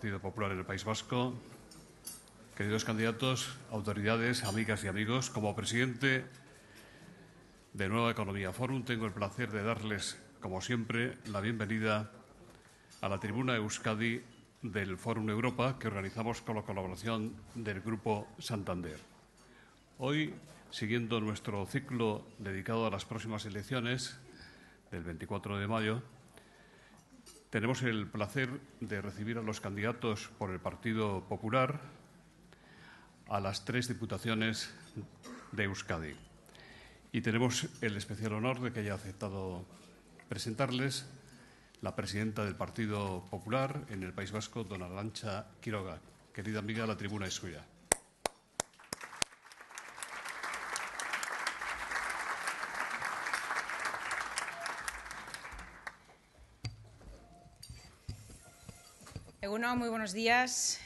Partido Popular en el País Vasco, queridos candidatos, autoridades, amigas y amigos, como presidente de Nueva Economía Forum tengo el placer de darles, como siempre, la bienvenida a la tribuna Euskadi del Fórum Europa que organizamos con la colaboración del Grupo Santander. Hoy, siguiendo nuestro ciclo dedicado a las próximas elecciones del 24 de mayo, tenemos el placer de recibir a los candidatos por el Partido Popular a las tres diputaciones de Euskadi. Y tenemos el especial honor de que haya aceptado presentarles la presidenta del Partido Popular en el País Vasco, don Lancha Quiroga. Querida amiga, la tribuna es suya. muy buenos días.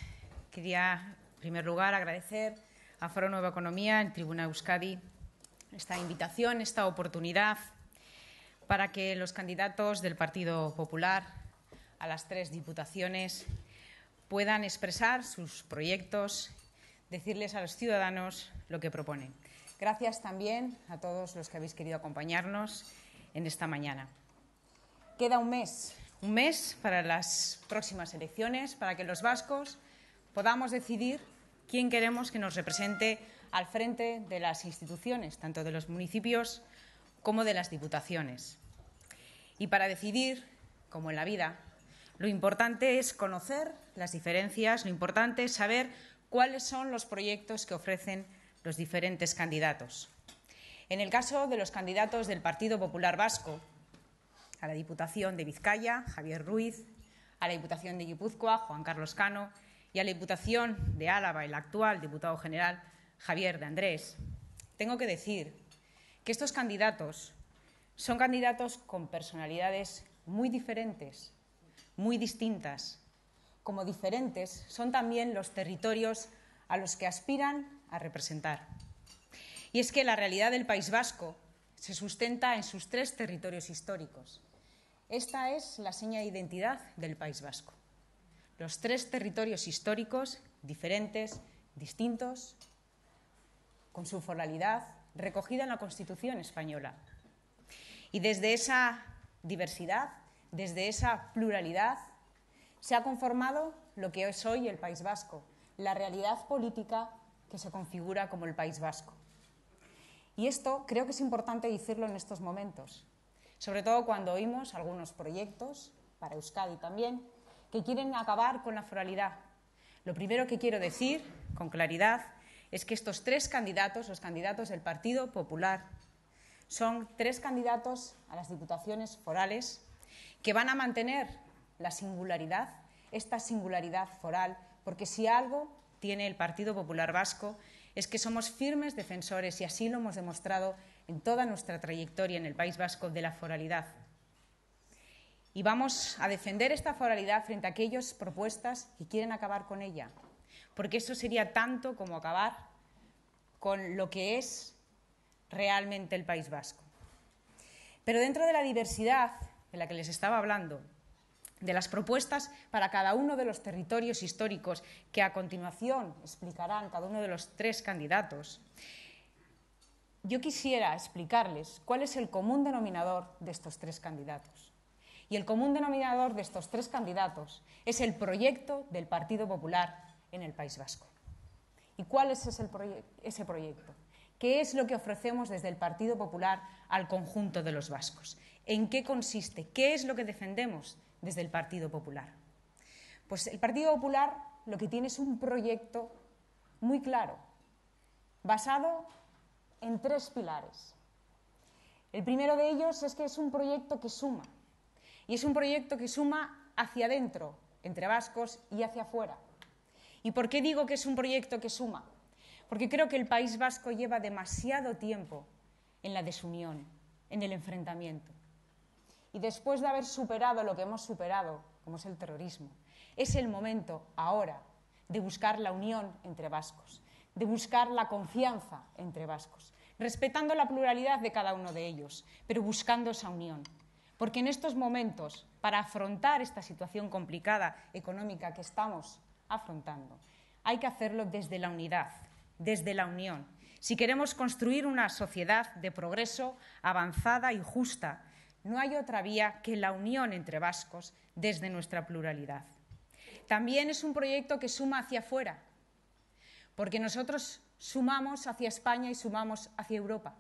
Quería, en primer lugar, agradecer a Foro Nueva Economía, en Tribuna Euskadi, esta invitación, esta oportunidad para que los candidatos del Partido Popular a las tres diputaciones puedan expresar sus proyectos, decirles a los ciudadanos lo que proponen. Gracias también a todos los que habéis querido acompañarnos en esta mañana. Queda un mes un mes para las próximas elecciones, para que los vascos podamos decidir quién queremos que nos represente al frente de las instituciones, tanto de los municipios como de las diputaciones. Y para decidir, como en la vida, lo importante es conocer las diferencias, lo importante es saber cuáles son los proyectos que ofrecen los diferentes candidatos. En el caso de los candidatos del Partido Popular Vasco, a la Diputación de Vizcaya, Javier Ruiz, a la Diputación de Guipúzcoa, Juan Carlos Cano, y a la Diputación de Álava, el actual diputado general, Javier de Andrés. Tengo que decir que estos candidatos son candidatos con personalidades muy diferentes, muy distintas. Como diferentes son también los territorios a los que aspiran a representar. Y es que la realidad del País Vasco se sustenta en sus tres territorios históricos, esta es la seña de identidad del País Vasco. Los tres territorios históricos, diferentes, distintos, con su foralidad recogida en la Constitución española. Y desde esa diversidad, desde esa pluralidad, se ha conformado lo que es hoy el País Vasco, la realidad política que se configura como el País Vasco. Y esto creo que es importante decirlo en estos momentos, sobre todo cuando oímos algunos proyectos, para Euskadi también, que quieren acabar con la foralidad. Lo primero que quiero decir, con claridad, es que estos tres candidatos, los candidatos del Partido Popular, son tres candidatos a las diputaciones forales que van a mantener la singularidad, esta singularidad foral, porque si algo tiene el Partido Popular Vasco es que somos firmes defensores, y así lo hemos demostrado en toda nuestra trayectoria en el País Vasco de la foralidad. Y vamos a defender esta foralidad frente a aquellas propuestas que quieren acabar con ella, porque eso sería tanto como acabar con lo que es realmente el País Vasco. Pero dentro de la diversidad de la que les estaba hablando, de las propuestas para cada uno de los territorios históricos que a continuación explicarán cada uno de los tres candidatos, yo quisiera explicarles cuál es el común denominador de estos tres candidatos. Y el común denominador de estos tres candidatos es el proyecto del Partido Popular en el País Vasco. ¿Y cuál es ese, proyecto? ¿Qué es lo que ofrecemos desde el Partido Popular al conjunto de los vascos? ¿En qué consiste? ¿Qué es lo que defendemos desde el Partido Popular? Pues el Partido Popular lo que tiene es un proyecto muy claro, basado en tres pilares. El primero de ellos es que es un proyecto que suma, y es un proyecto que suma hacia adentro, entre vascos, y hacia afuera. ¿Y por qué digo que es un proyecto que suma? Porque creo que el País Vasco lleva demasiado tiempo en la desunión, en el enfrentamiento. Y después de haber superado lo que hemos superado, como es el terrorismo, es el momento ahora de buscar la unión entre vascos, de buscar la confianza entre vascos, respetando la pluralidad de cada uno de ellos, pero buscando esa unión. Porque en estos momentos, para afrontar esta situación complicada económica que estamos afrontando, hay que hacerlo desde la unidad, desde la unión. Si queremos construir una sociedad de progreso, avanzada y justa, no hay otra vía que la unión entre vascos desde nuestra pluralidad. También es un proyecto que suma hacia afuera, porque nosotros sumamos hacia España y sumamos hacia Europa,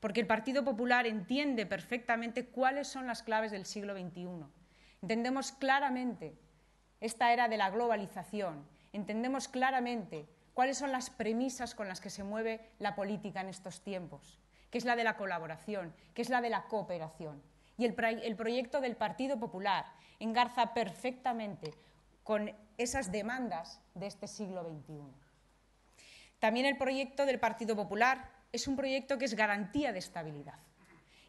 porque el Partido Popular entiende perfectamente cuáles son las claves del siglo XXI. Entendemos claramente esta era de la globalización, entendemos claramente cuáles son las premisas con las que se mueve la política en estos tiempos, que es la de la colaboración, que es la de la cooperación. Y el, el proyecto del Partido Popular engarza perfectamente con esas demandas de este siglo XXI. También el proyecto del Partido Popular es un proyecto que es garantía de estabilidad.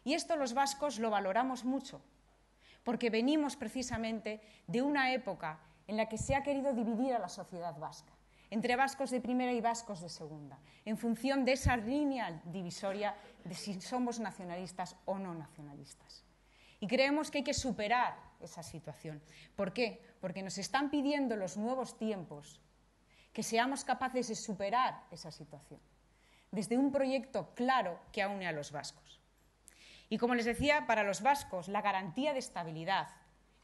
Y esto los vascos lo valoramos mucho, porque venimos precisamente de una época en la que se ha querido dividir a la sociedad vasca, entre vascos de primera y vascos de segunda, en función de esa línea divisoria de si somos nacionalistas o no nacionalistas. Y creemos que hay que superar esa situación. ¿Por qué? Porque nos están pidiendo los nuevos tiempos que seamos capaces de superar esa situación, desde un proyecto claro que aúne a los vascos. Y como les decía, para los vascos la garantía de estabilidad,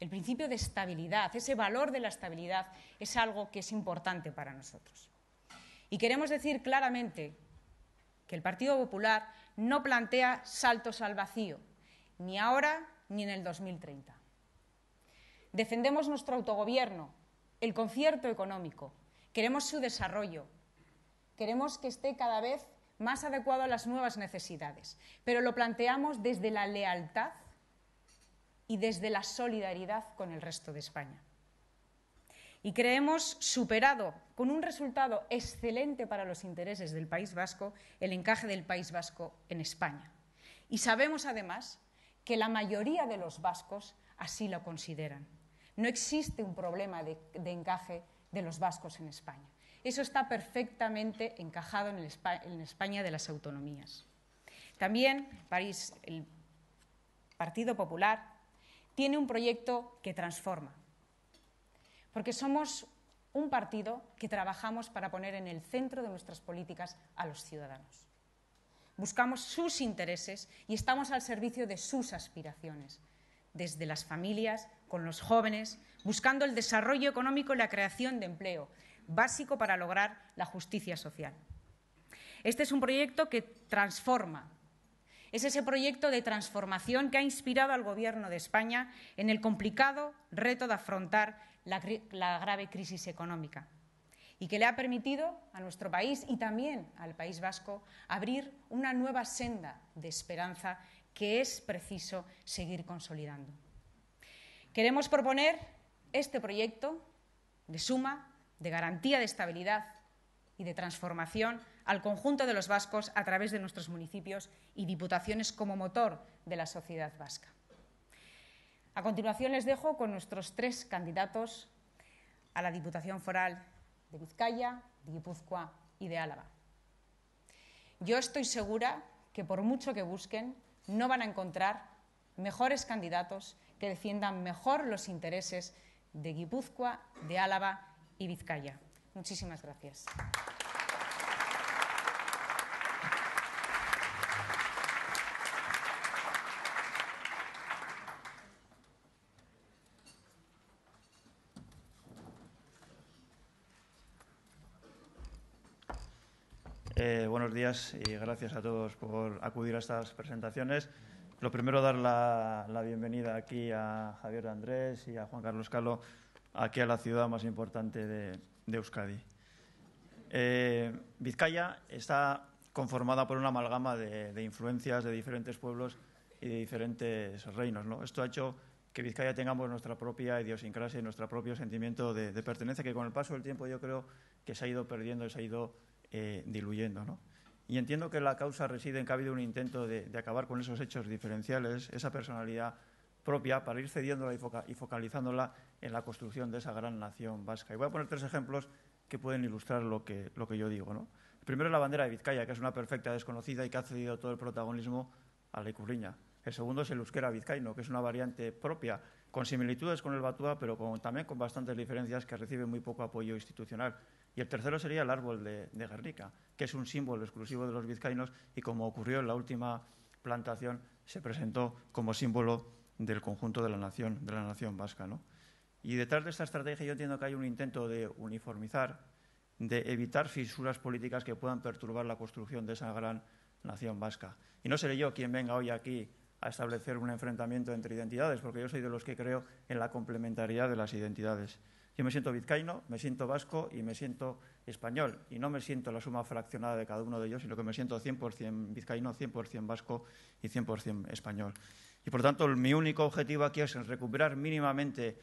el principio de estabilidad, ese valor de la estabilidad es algo que es importante para nosotros. Y queremos decir claramente que el Partido Popular no plantea saltos al vacío, ni ahora ni en el 2030. Defendemos nuestro autogobierno, el concierto económico, Queremos su desarrollo. Queremos que esté cada vez más adecuado a las nuevas necesidades. Pero lo planteamos desde la lealtad y desde la solidaridad con el resto de España. Y creemos superado, con un resultado excelente para los intereses del País Vasco, el encaje del País Vasco en España. Y sabemos, además, que la mayoría de los vascos así lo consideran. No existe un problema de, de encaje de los vascos en España. Eso está perfectamente encajado en, España, de las autonomías. También París, el Partido Popular, tiene un proyecto que transforma, porque somos un partido que trabajamos para poner en el centro de nuestras políticas a los ciudadanos. Buscamos sus intereses y estamos al servicio de sus aspiraciones, desde las familias con los jóvenes, buscando el desarrollo económico y la creación de empleo, básico para lograr la justicia social. Este es un proyecto que transforma. Es ese proyecto de transformación que ha inspirado al Gobierno de España en el complicado reto de afrontar la, grave crisis económica y que le ha permitido a nuestro país y también al País Vasco abrir una nueva senda de esperanza que es preciso seguir consolidando. Queremos proponer este proyecto de suma, de garantía de estabilidad y de transformación al conjunto de los vascos a través de nuestros municipios y diputaciones como motor de la sociedad vasca. A continuación les dejo con nuestros tres candidatos a la Diputación Foral de Vizcaya, de Guipúzcoa y de Álava. Yo estoy segura que por mucho que busquen, no van a encontrar mejores candidatos que defiendan mejor los intereses de Guipúzcoa, de Álava y Vizcaya. Muchísimas gracias. Eh, buenos días y gracias a todos por acudir a estas presentaciones. Lo primero, dar la, bienvenida aquí a Javier Andrés y a Juan Carlos Calo, aquí a la ciudad más importante de, Euskadi. Eh, Vizcaya está conformada por una amalgama de, influencias de diferentes pueblos y de diferentes reinos. ¿no? Esto ha hecho que Vizcaya tengamos nuestra propia idiosincrasia y nuestro propio sentimiento de, pertenencia que con el paso del tiempo yo creo que se ha ido perdiendo y se ha ido eh, diluyendo. ¿no? Y entiendo que la causa reside en que ha habido un intento de, acabar con esos hechos diferenciales, esa personalidad propia, para ir cediéndola y, focalizándola en la construcción de esa gran nación vasca. Y voy a poner tres ejemplos que pueden ilustrar lo que, yo digo. El primero es la bandera de Vizcaya, que es una perfecta desconocida y que ha cedido todo el protagonismo a la Icurriña. El segundo es el euskera vizcaíno, que es una variante propia, con similitudes con el batúa, pero también con bastantes diferencias que recibe muy poco apoyo institucional. Y el tercero sería el árbol de, de, Guernica, que es un símbolo exclusivo de los vizcaínos y como ocurrió en la última plantación, se presentó como símbolo del conjunto de la nación, vasca. Y detrás de esta estrategia yo entiendo que hay un intento de uniformizar, de evitar fisuras políticas que puedan perturbar la construcción de esa gran nación vasca. Y no seré yo quien venga hoy aquí a establecer un enfrentamiento entre identidades, porque yo soy de los que creo en la complementariedad de las identidades. Yo me siento vizcaíno, me siento vasco y me siento español. Y no me siento la suma fraccionada de cada uno de ellos, sino que me siento 100% vizcaíno, 100% vasco y 100% español. Y por tanto, mi único objetivo aquí es recuperar mínimamente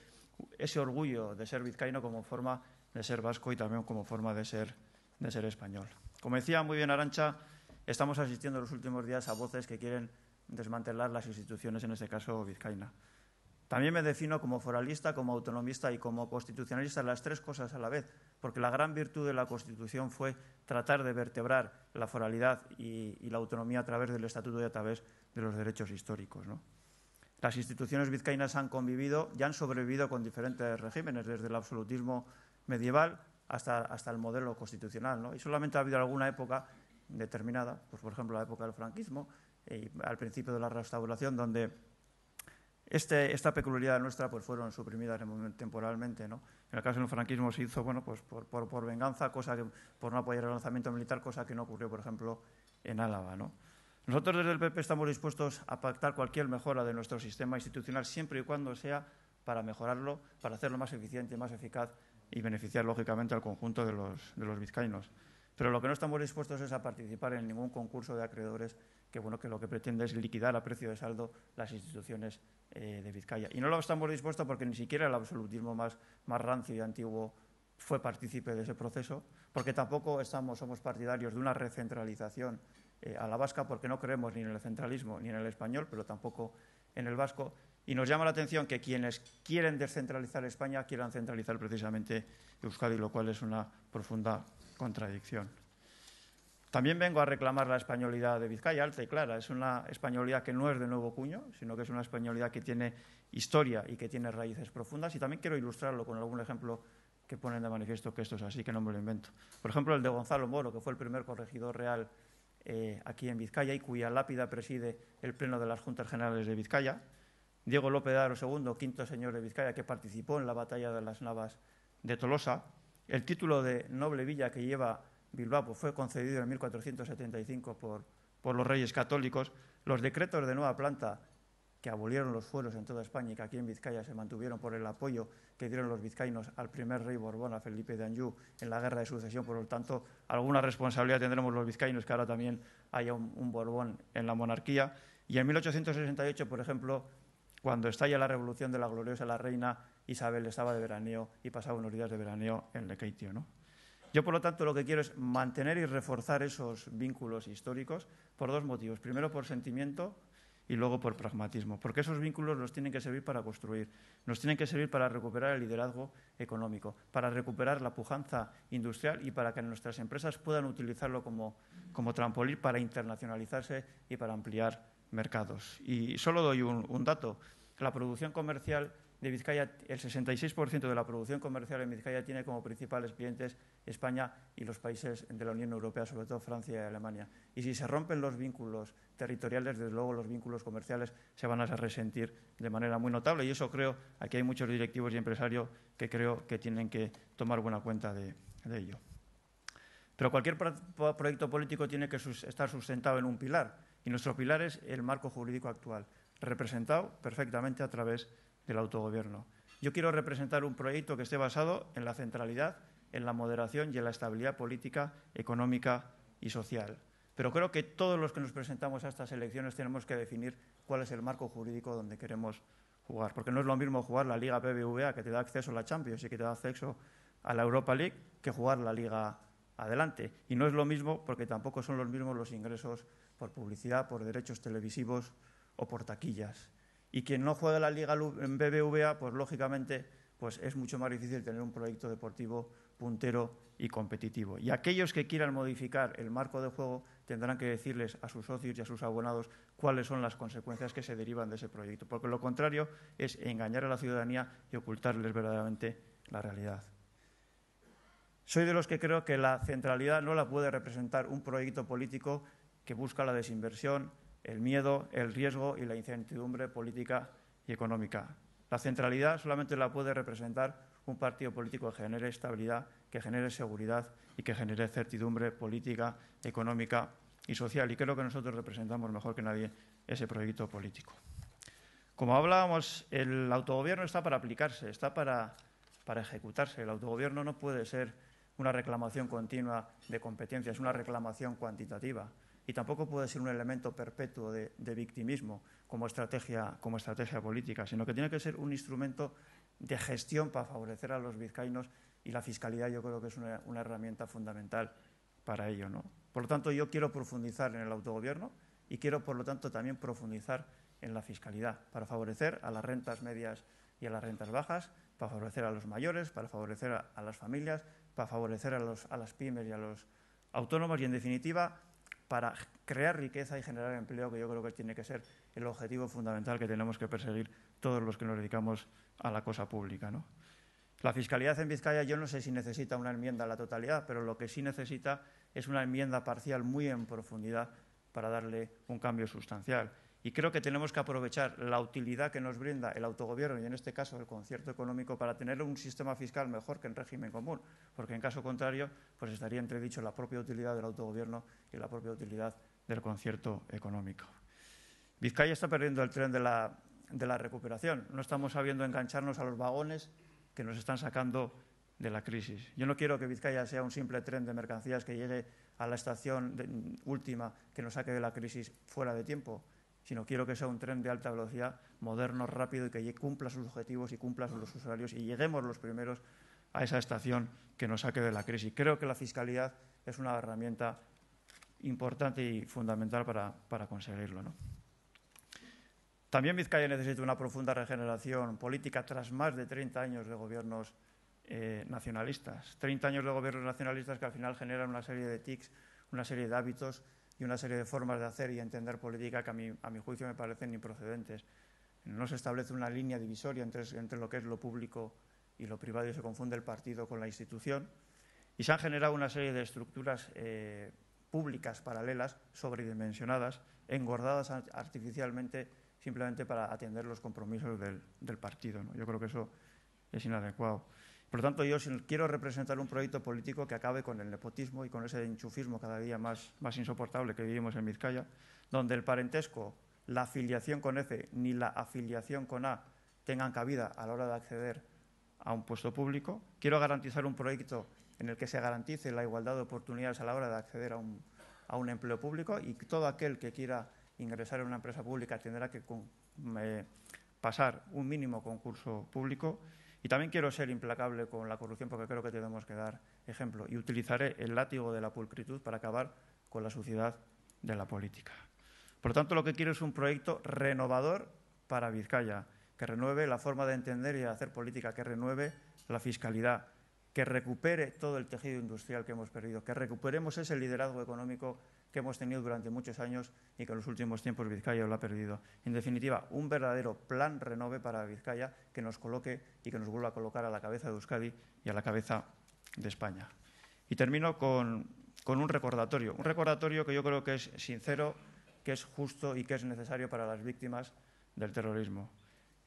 ese orgullo de ser vizcaíno como forma de ser vasco y también como forma de ser, de ser español. Como decía muy bien Arancha, estamos asistiendo en los últimos días a voces que quieren desmantelar las instituciones, en este caso vizcaína. También me defino como foralista, como autonomista y como constitucionalista, las tres cosas a la vez, porque la gran virtud de la Constitución fue tratar de vertebrar la foralidad y, la autonomía a través del Estatuto y a través de los derechos históricos. Las instituciones vizcaínas han convivido y han sobrevivido con diferentes regímenes, desde el absolutismo medieval hasta, el modelo constitucional. Y solamente ha habido alguna época determinada, pues, por ejemplo la época del franquismo, eh, y al principio de la restauración, donde este, esta peculiaridad nuestra pues fueron suprimidas temporalmente. ¿no? En el caso del franquismo se hizo pues, por, venganza, por no apoyar el lanzamiento militar, cosa que no ocurrió, por ejemplo, en Álava. Nosotros desde el PP estamos dispuestos a pactar cualquier mejora de nuestro sistema institucional siempre y cuando sea para mejorarlo, para hacerlo más eficiente, más eficaz y beneficiar lógicamente al conjunto de los, de los vizcaínos. Pero lo que no estamos dispuestos es a participar en ningún concurso de acreedores que, lo que pretende es liquidar a precio de saldo las instituciones eh, de Vizcaya. Y no lo estamos dispuestos porque ni siquiera el absolutismo más, rancio y antiguo fue partícipe de ese proceso, porque tampoco somos partidarios de una recentralización eh, a la vasca, porque no creemos ni en el centralismo ni en el español, pero tampoco en el vasco. Y nos llama la atención que quienes quieren descentralizar España quieran centralizar precisamente Euskadi, lo cual es una profunda contradicción. También vengo a reclamar la españolidad de Vizcaya, alta y clara. Es una españolidad que no es de nuevo cuño, sino que es una españolidad que tiene historia y que tiene raíces profundas. Y también quiero ilustrarlo con algún ejemplo que ponen de manifiesto que esto es así, que no me lo invento. Por ejemplo, el de Gonzalo Moro, que fue el primer corregidor real eh, aquí en Vizcaya y cuya lápida preside el Pleno de las Juntas Generales de Vizcaya. Diego López de Aro II, quinto señor de Vizcaya, que participó en la batalla de las Navas de Tolosa. El título de Noble Villa que lleva Bilbao pues, fue concedido en 1475 por, por los reyes católicos, los decretos de nueva planta que abolieron los fueros en toda España y que aquí en Vizcaya se mantuvieron por el apoyo que dieron los vizcaínos al primer rey Borbón, a Felipe de Anjou, en la guerra de sucesión. Por lo tanto, alguna responsabilidad tendremos los vizcaínos que ahora también haya un, Borbón en la monarquía. Y en 1868, por ejemplo, cuando estalla la revolución de la gloriosa la reina, Isabel estaba de veraneo y pasaba unos días de veraneo en Lequeitio. ¿no? Yo, por lo tanto, lo que quiero es mantener y reforzar esos vínculos históricos por dos motivos. Primero, por sentimiento y luego por pragmatismo, porque esos vínculos nos tienen que servir para construir, nos tienen que servir para recuperar el liderazgo económico, para recuperar la pujanza industrial y para que nuestras empresas puedan utilizarlo como, como trampolín para internacionalizarse y para ampliar mercados. Y solo doy un, un dato. La producción comercial de Vizcaya, el 66% de la producción comercial en Vizcaya tiene como principales clientes España y los países de la Unión Europea, sobre todo Francia y Alemania. Y si se rompen los vínculos territoriales, desde luego los vínculos comerciales se van a resentir de manera muy notable. Y eso creo, aquí hay muchos directivos y empresarios que creo que tienen que tomar buena cuenta de, ello. Pero cualquier proyecto político tiene que estar sustentado en un pilar. Y nuestro pilar es el marco jurídico actual, representado perfectamente a través del autogobierno. Yo quiero representar un proyecto que esté basado en la centralidad en la moderación y en la estabilidad política, económica y social. Pero creo que todos los que nos presentamos a estas elecciones tenemos que definir cuál es el marco jurídico donde queremos jugar, porque no es lo mismo jugar la Liga BBVA que te da acceso a la Champions y que te da acceso a la Europa League que jugar la Liga adelante. Y no es lo mismo porque tampoco son los mismos los ingresos por publicidad, por derechos televisivos o por taquillas. Y quien no juega la Liga BBVA, pues lógicamente pues es mucho más difícil tener un proyecto deportivo puntero y competitivo. Y aquellos que quieran modificar el marco de juego tendrán que decirles a sus socios y a sus abonados cuáles son las consecuencias que se derivan de ese proyecto, porque lo contrario es engañar a la ciudadanía y ocultarles verdaderamente la realidad. Soy de los que creo que la centralidad no la puede representar un proyecto político que busca la desinversión, el miedo, el riesgo y la incertidumbre política y económica. La centralidad solamente la puede representar un partido político que genere estabilidad, que genere seguridad y que genere certidumbre política, económica y social. Y creo que nosotros representamos mejor que nadie ese proyecto político. Como hablábamos, el autogobierno está para aplicarse, está para, ejecutarse. El autogobierno no puede ser una reclamación continua de competencias, una reclamación cuantitativa. Y tampoco puede ser un elemento perpetuo de, victimismo como estrategia, como estrategia política, sino que tiene que ser un instrumento de gestión para favorecer a los vizcaínos y la fiscalidad yo creo que es una, herramienta fundamental para ello. ¿no? Por lo tanto, yo quiero profundizar en el autogobierno y quiero, por lo tanto, también profundizar en la fiscalidad para favorecer a las rentas medias y a las rentas bajas, para favorecer a los mayores, para favorecer a, las familias, para favorecer a las pymes y a los autónomos y, en definitiva, para crear riqueza y generar empleo, que yo creo que tiene que ser el objetivo fundamental que tenemos que perseguir todos los que nos dedicamos a la cosa pública. ¿no? La Fiscalidad en Vizcaya yo no sé si necesita una enmienda a la totalidad, pero lo que sí necesita es una enmienda parcial muy en profundidad para darle un cambio sustancial. Y creo que tenemos que aprovechar la utilidad que nos brinda el autogobierno y, en este caso, el concierto económico para tener un sistema fiscal mejor que en régimen común, porque en caso contrario, pues estaría entredicho la propia utilidad del autogobierno y la propia utilidad del concierto económico. Vizcaya está perdiendo el tren de la de la recuperación. No estamos sabiendo engancharnos a los vagones que nos están sacando de la crisis. Yo no quiero que Vizcaya sea un simple tren de mercancías que llegue a la estación última que nos saque de la crisis fuera de tiempo, sino quiero que sea un tren de alta velocidad, moderno, rápido y que cumpla sus objetivos y cumpla sus usuarios y lleguemos los primeros a esa estación que nos saque de la crisis. Creo que la fiscalidad es una herramienta importante y fundamental para, para conseguirlo. ¿no? También Vizcaya necesita una profunda regeneración política tras más de 30 años de gobiernos eh, nacionalistas. 30 años de gobiernos nacionalistas que al final generan una serie de tics, una serie de hábitos y una serie de formas de hacer y entender política que a mi, juicio me parecen improcedentes. No se establece una línea divisoria entre, lo que es lo público y lo privado y se confunde el partido con la institución. Y se han generado una serie de estructuras eh, públicas paralelas, sobredimensionadas, engordadas artificialmente simplemente para atender los compromisos del, partido. Yo creo que eso es inadecuado. Por lo tanto, yo quiero representar un proyecto político que acabe con el nepotismo y con ese enchufismo cada día más, insoportable que vivimos en Vizcaya, donde el parentesco, la afiliación con F ni la afiliación con A tengan cabida a la hora de acceder a un puesto público. Quiero garantizar un proyecto en el que se garantice la igualdad de oportunidades a la hora de acceder a un, a un empleo público y todo aquel que quiera ingresar en una empresa pública tendrá que eh, pasar un mínimo concurso público. Y también quiero ser implacable con la corrupción porque creo que tenemos que dar ejemplo. Y utilizaré el látigo de la pulcritud para acabar con la suciedad de la política. Por lo tanto, lo que quiero es un proyecto renovador para Vizcaya, que renueve la forma de entender y de hacer política, que renueve la fiscalidad, que recupere todo el tejido industrial que hemos perdido, que recuperemos ese liderazgo económico que hemos tenido durante muchos años y que en los últimos tiempos Vizcaya lo ha perdido. En definitiva, un verdadero plan renove para Vizcaya que nos coloque y que nos vuelva a colocar a la cabeza de Euskadi y a la cabeza de España. Y termino con, un recordatorio, un recordatorio que yo creo que es sincero, que es justo y que es necesario para las víctimas del terrorismo.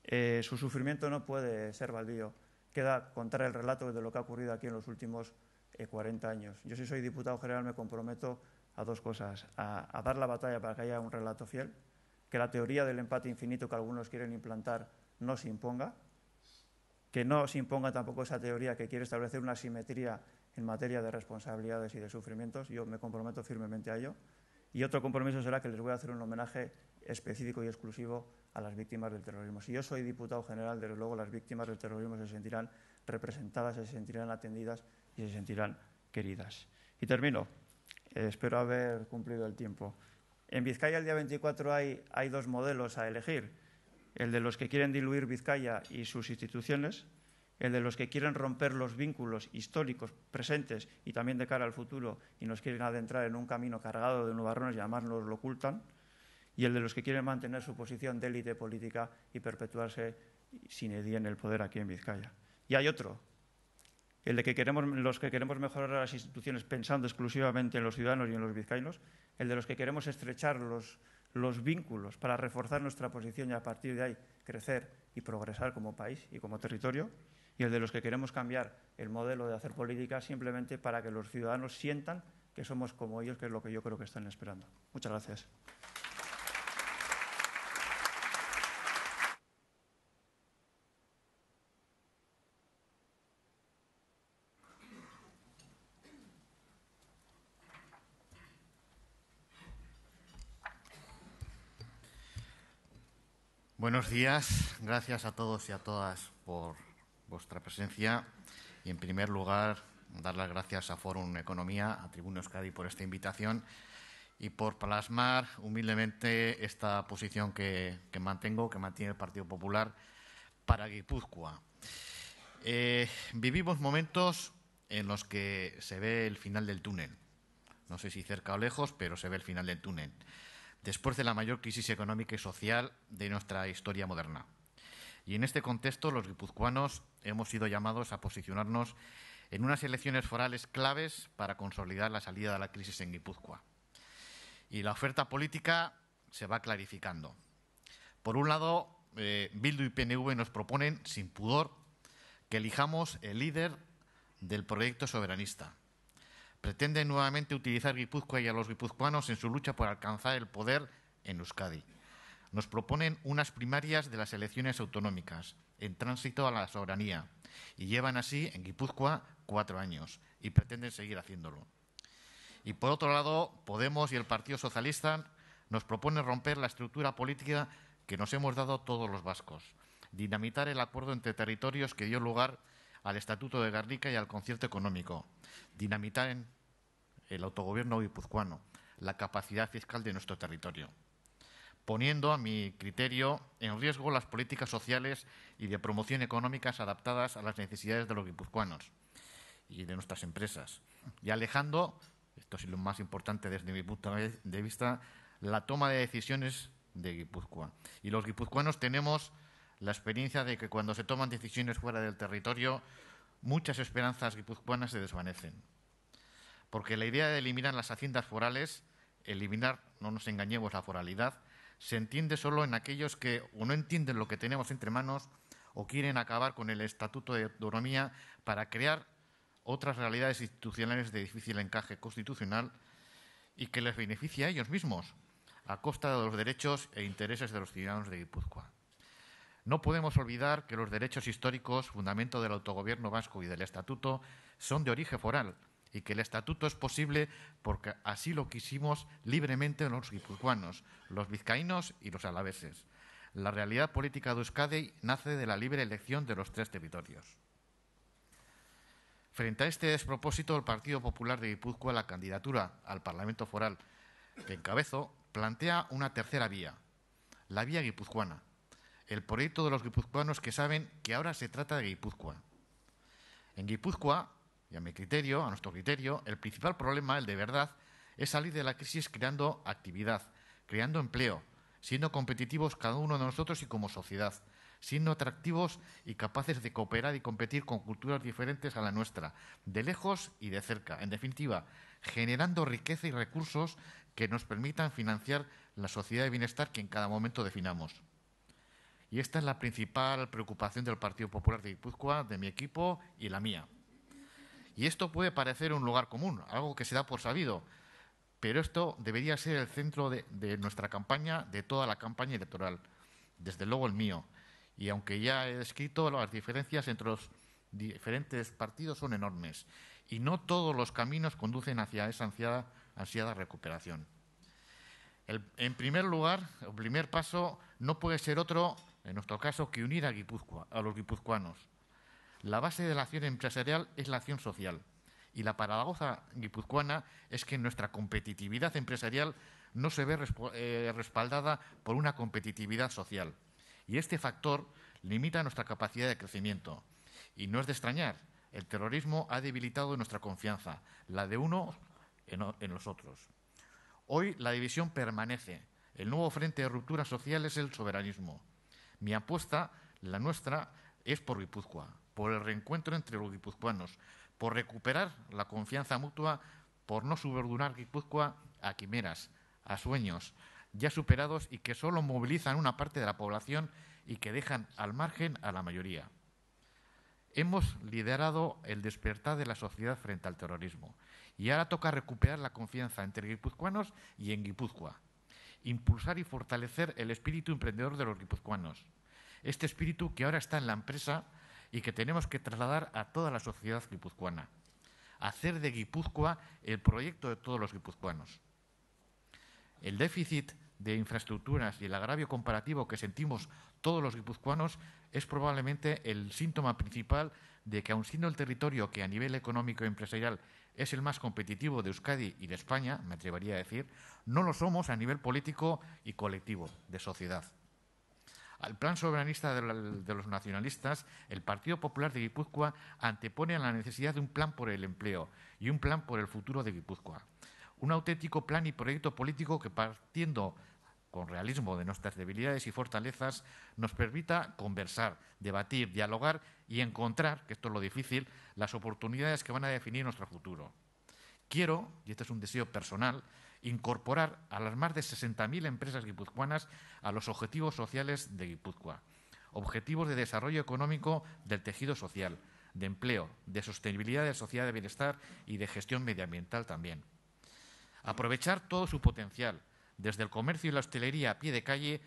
Eh, su sufrimiento no puede ser baldío. Queda contar el relato de lo que ha ocurrido aquí en los últimos 40 eh, años. Yo si soy diputado general me comprometo a dos cosas, a, dar la batalla para que haya un relato fiel, que la teoría del empate infinito que algunos quieren implantar no se imponga, que no se imponga tampoco esa teoría que quiere establecer una simetría en materia de responsabilidades y de sufrimientos. Yo me comprometo firmemente a ello. Y otro compromiso será que les voy a hacer un homenaje específico y exclusivo a las víctimas del terrorismo. Si yo soy diputado general, desde luego las víctimas del terrorismo se sentirán representadas, se sentirán atendidas y se sentirán queridas. Y termino. Eh, espero haber cumplido el tiempo. En Vizcaya el día 24 hay, dos modelos a elegir, el de los que quieren diluir Vizcaya y sus instituciones, el de los que quieren romper los vínculos históricos presentes y también de cara al futuro y nos quieren adentrar en un camino cargado de nubarrones y además nos lo ocultan, y el de los que quieren mantener su posición de élite política y perpetuarse sin edie en el poder aquí en Vizcaya. Y hay otro, el de que queremos, los que queremos mejorar las instituciones pensando exclusivamente en los ciudadanos y en los vizcaínos, el de los que queremos estrechar los, los vínculos para reforzar nuestra posición y a partir de ahí crecer y progresar como país y como territorio, y el de los que queremos cambiar el modelo de hacer política simplemente para que los ciudadanos sientan que somos como ellos, que es lo que yo creo que están esperando. Muchas gracias. Buenos días, gracias a todos y a todas por vuestra presencia y en primer lugar dar las gracias a Forum Economía, a Tribuno Euskadi por esta invitación y por plasmar humildemente esta posición que, mantengo, que mantiene el Partido Popular para Guipúzcoa. Eh, vivimos momentos en los que se ve el final del túnel. No sé si cerca o lejos, pero se ve el final del túnel después de la mayor crisis económica y social de nuestra historia moderna. Y en este contexto, los guipuzcoanos hemos sido llamados a posicionarnos en unas elecciones forales claves para consolidar la salida de la crisis en Guipúzcoa. Y la oferta política se va clarificando. Por un lado, eh, Bildu y PNV nos proponen, sin pudor, que elijamos el líder del proyecto soberanista, pretenden nuevamente utilizar Guipúzcoa y a los guipuzcoanos en su lucha por alcanzar el poder en Euskadi. Nos proponen unas primarias de las elecciones autonómicas, en tránsito a la soberanía, y llevan así en Guipúzcoa cuatro años, y pretenden seguir haciéndolo. Y por otro lado, Podemos y el Partido Socialista nos proponen romper la estructura política que nos hemos dado todos los vascos, dinamitar el acuerdo entre territorios que dio lugar al Estatuto de garrica y al concierto económico, dinamitar en el autogobierno guipuzcoano, la capacidad fiscal de nuestro territorio, poniendo a mi criterio en riesgo las políticas sociales y de promoción económicas adaptadas a las necesidades de los guipuzcoanos y de nuestras empresas, y alejando, esto es lo más importante desde mi punto de vista, la toma de decisiones de Guipúzcoa. Y los guipuzcoanos tenemos la experiencia de que cuando se toman decisiones fuera del territorio, muchas esperanzas guipuzcoanas se desvanecen. Porque la idea de eliminar las haciendas forales, eliminar, no nos engañemos, la foralidad, se entiende solo en aquellos que o no entienden lo que tenemos entre manos o quieren acabar con el Estatuto de Autonomía para crear otras realidades institucionales de difícil encaje constitucional y que les beneficie a ellos mismos, a costa de los derechos e intereses de los ciudadanos de Guipúzcoa. No podemos olvidar que los derechos históricos, fundamento del autogobierno vasco y del Estatuto, son de origen foral y que el Estatuto es posible porque así lo quisimos libremente los guipuzcoanos, los vizcaínos y los alaveses. La realidad política de Euskadi nace de la libre elección de los tres territorios. Frente a este despropósito, el Partido Popular de Guipúzcoa, la candidatura al Parlamento Foral que encabezo, plantea una tercera vía, la vía guipuzcoana, el proyecto de los guipuzcoanos que saben que ahora se trata de Guipúzcoa. En Guipúzcoa, y a mi criterio, a nuestro criterio, el principal problema, el de verdad, es salir de la crisis creando actividad, creando empleo, siendo competitivos cada uno de nosotros y como sociedad, siendo atractivos y capaces de cooperar y competir con culturas diferentes a la nuestra, de lejos y de cerca. En definitiva, generando riqueza y recursos que nos permitan financiar la sociedad de bienestar que en cada momento definamos. Y esta es la principal preocupación del Partido Popular de Guipúzcoa, de mi equipo y la mía. Y esto puede parecer un lugar común, algo que se da por sabido, pero esto debería ser el centro de, nuestra campaña, de toda la campaña electoral, desde luego el mío. Y aunque ya he escrito, las diferencias entre los diferentes partidos son enormes y no todos los caminos conducen hacia esa ansiada, recuperación. en primer lugar, el primer paso no puede ser otro en nuestro caso, que unir a a los guipuzcoanos. La base de la acción empresarial es la acción social. Y la paradoja guipuzcoana es que nuestra competitividad empresarial no se ve eh, respaldada por una competitividad social. Y este factor limita nuestra capacidad de crecimiento. Y no es de extrañar, el terrorismo ha debilitado nuestra confianza, la de uno en los otros. Hoy la división permanece. El nuevo frente de ruptura social es el soberanismo. Mi apuesta, la nuestra, es por Guipúzcoa, por el reencuentro entre los guipuzcoanos, por recuperar la confianza mutua, por no subordinar Guipúzcoa a quimeras, a sueños ya superados y que solo movilizan una parte de la población y que dejan al margen a la mayoría. Hemos liderado el despertar de la sociedad frente al terrorismo y ahora toca recuperar la confianza entre guipuzcoanos y en Guipúzcoa impulsar y fortalecer el espíritu emprendedor de los guipuzcoanos. Este espíritu que ahora está en la empresa y que tenemos que trasladar a toda la sociedad guipuzcoana. Hacer de Guipúzcoa el proyecto de todos los guipuzcoanos. El déficit de infraestructuras y el agravio comparativo que sentimos todos los guipuzcoanos es probablemente el síntoma principal de que, aun siendo el territorio que a nivel económico y empresarial es el más competitivo de Euskadi y de España, me atrevería a decir, no lo somos a nivel político y colectivo, de sociedad. Al plan soberanista de, los nacionalistas, el Partido Popular de Guipúzcoa antepone a la necesidad de un plan por el empleo y un plan por el futuro de Guipúzcoa. Un auténtico plan y proyecto político que partiendo con realismo de nuestras debilidades y fortalezas, nos permita conversar, debatir, dialogar y encontrar, que esto es lo difícil, las oportunidades que van a definir nuestro futuro. Quiero, y este es un deseo personal, incorporar a las más de 60.000 empresas guipuzcoanas a los objetivos sociales de Guipúzcoa, objetivos de desarrollo económico del tejido social, de empleo, de sostenibilidad de sociedad de bienestar y de gestión medioambiental también. Aprovechar todo su potencial, desde el comercio y la hostelería a pie de calle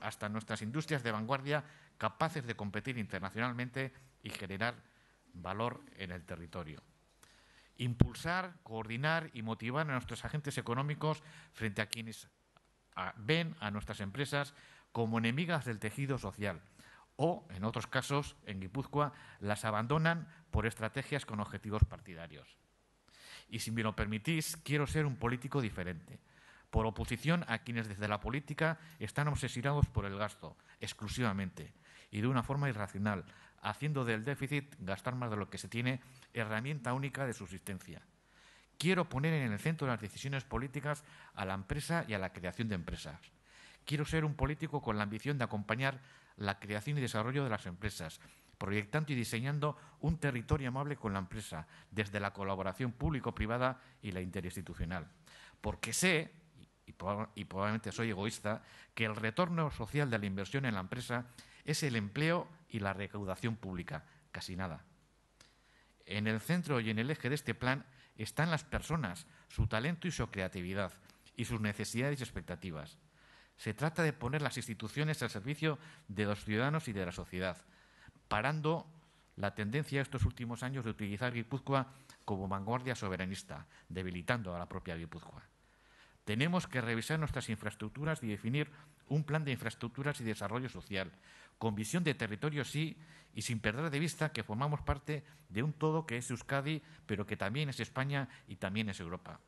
hasta nuestras industrias de vanguardia capaces de competir internacionalmente y generar valor en el territorio. Impulsar, coordinar y motivar a nuestros agentes económicos frente a quienes ven a nuestras empresas como enemigas del tejido social o, en otros casos, en Guipúzcoa, las abandonan por estrategias con objetivos partidarios. Y si me lo permitís, quiero ser un político diferente por oposición a quienes desde la política están obsesionados por el gasto, exclusivamente, y de una forma irracional, haciendo del déficit gastar más de lo que se tiene, herramienta única de subsistencia. Quiero poner en el centro de las decisiones políticas a la empresa y a la creación de empresas. Quiero ser un político con la ambición de acompañar la creación y desarrollo de las empresas, proyectando y diseñando un territorio amable con la empresa, desde la colaboración público-privada y la interinstitucional. Porque sé y, probablemente soy egoísta, que el retorno social de la inversión en la empresa es el empleo y la recaudación pública, casi nada. En el centro y en el eje de este plan están las personas, su talento y su creatividad, y sus necesidades y expectativas. Se trata de poner las instituciones al servicio de los ciudadanos y de la sociedad, parando la tendencia estos últimos años de utilizar Guipúzcoa como vanguardia soberanista, debilitando a la propia Guipúzcoa. Tenemos que revisar nuestras infraestructuras y definir un plan de infraestructuras y desarrollo social, con visión de territorio sí y sin perder de vista que formamos parte de un todo que es Euskadi, pero que también es España y también es Europa.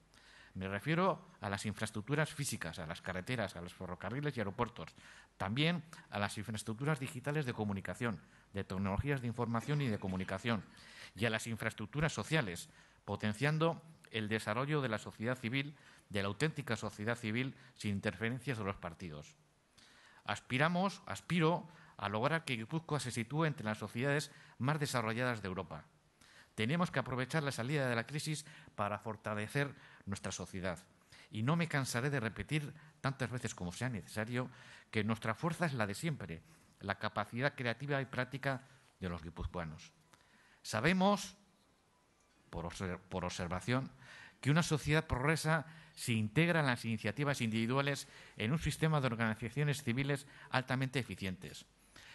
Me refiero a las infraestructuras físicas, a las carreteras, a los ferrocarriles y aeropuertos. También a las infraestructuras digitales de comunicación, de tecnologías de información y de comunicación. Y a las infraestructuras sociales, potenciando el desarrollo de la sociedad civil de la auténtica sociedad civil sin interferencias de los partidos. Aspiramos, aspiro, a lograr que Guipúzcoa se sitúe entre las sociedades más desarrolladas de Europa. Tenemos que aprovechar la salida de la crisis para fortalecer nuestra sociedad. Y no me cansaré de repetir tantas veces como sea necesario que nuestra fuerza es la de siempre, la capacidad creativa y práctica de los guipuzcoanos. Sabemos, por, observación, que una sociedad progresa si integran las iniciativas individuales en un sistema de organizaciones civiles altamente eficientes.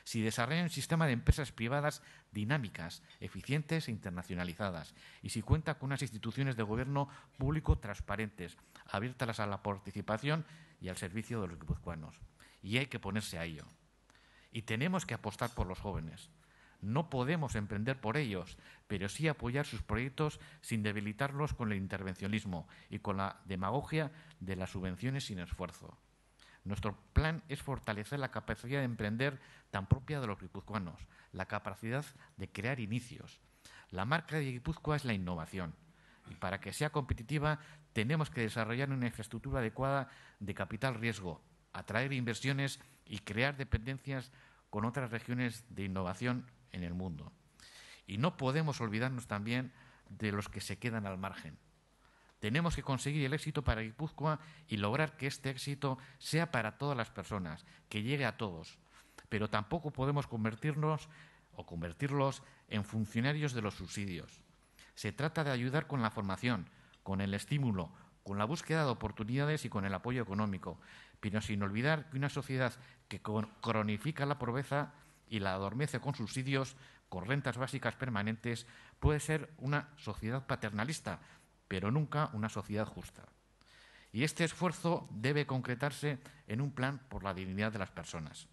Si desarrolla un sistema de empresas privadas dinámicas, eficientes e internacionalizadas, y si cuenta con unas instituciones de gobierno público transparentes, abiertas a la participación y al servicio de los guipuzcoanos. Y hay que ponerse a ello. Y tenemos que apostar por los jóvenes. No podemos emprender por ellos, pero sí apoyar sus proyectos sin debilitarlos con el intervencionismo y con la demagogia de las subvenciones sin esfuerzo. Nuestro plan es fortalecer la capacidad de emprender tan propia de los guipuzcoanos, la capacidad de crear inicios. La marca de Guipúzcoa es la innovación y para que sea competitiva tenemos que desarrollar una infraestructura adecuada de capital riesgo, atraer inversiones y crear dependencias con otras regiones de innovación en el mundo. Y no podemos olvidarnos también de los que se quedan al margen. Tenemos que conseguir el éxito para Guipúzcoa y lograr que este éxito sea para todas las personas, que llegue a todos. Pero tampoco podemos convertirnos o convertirlos en funcionarios de los subsidios. Se trata de ayudar con la formación, con el estímulo, con la búsqueda de oportunidades y con el apoyo económico, pero sin olvidar que una sociedad que cronifica la pobreza y la adormece con subsidios, con rentas básicas permanentes, puede ser una sociedad paternalista, pero nunca una sociedad justa. Y este esfuerzo debe concretarse en un plan por la dignidad de las personas.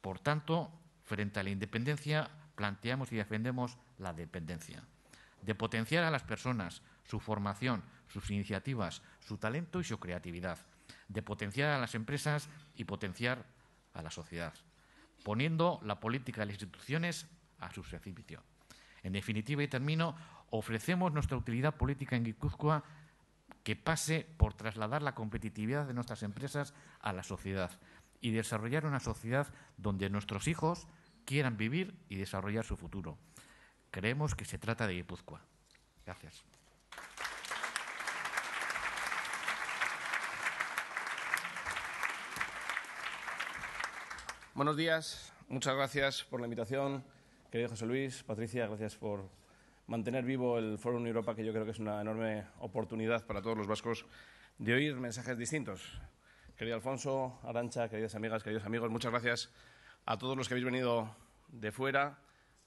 Por tanto, frente a la independencia, planteamos y defendemos la dependencia. De potenciar a las personas, su formación, sus iniciativas, su talento y su creatividad. De potenciar a las empresas y potenciar a la sociedad poniendo la política de las instituciones a su servicio. En definitiva, y termino, ofrecemos nuestra utilidad política en Guipúzcoa que pase por trasladar la competitividad de nuestras empresas a la sociedad y desarrollar una sociedad donde nuestros hijos quieran vivir y desarrollar su futuro. Creemos que se trata de Guipúzcoa. Gracias. Buenos días, muchas gracias por la invitación, querido José Luis, Patricia, gracias por mantener vivo el Foro Europa, que yo creo que es una enorme oportunidad para todos los vascos de oír mensajes distintos. Querido Alfonso, Arancha, queridas amigas, queridos amigos, muchas gracias a todos los que habéis venido de fuera,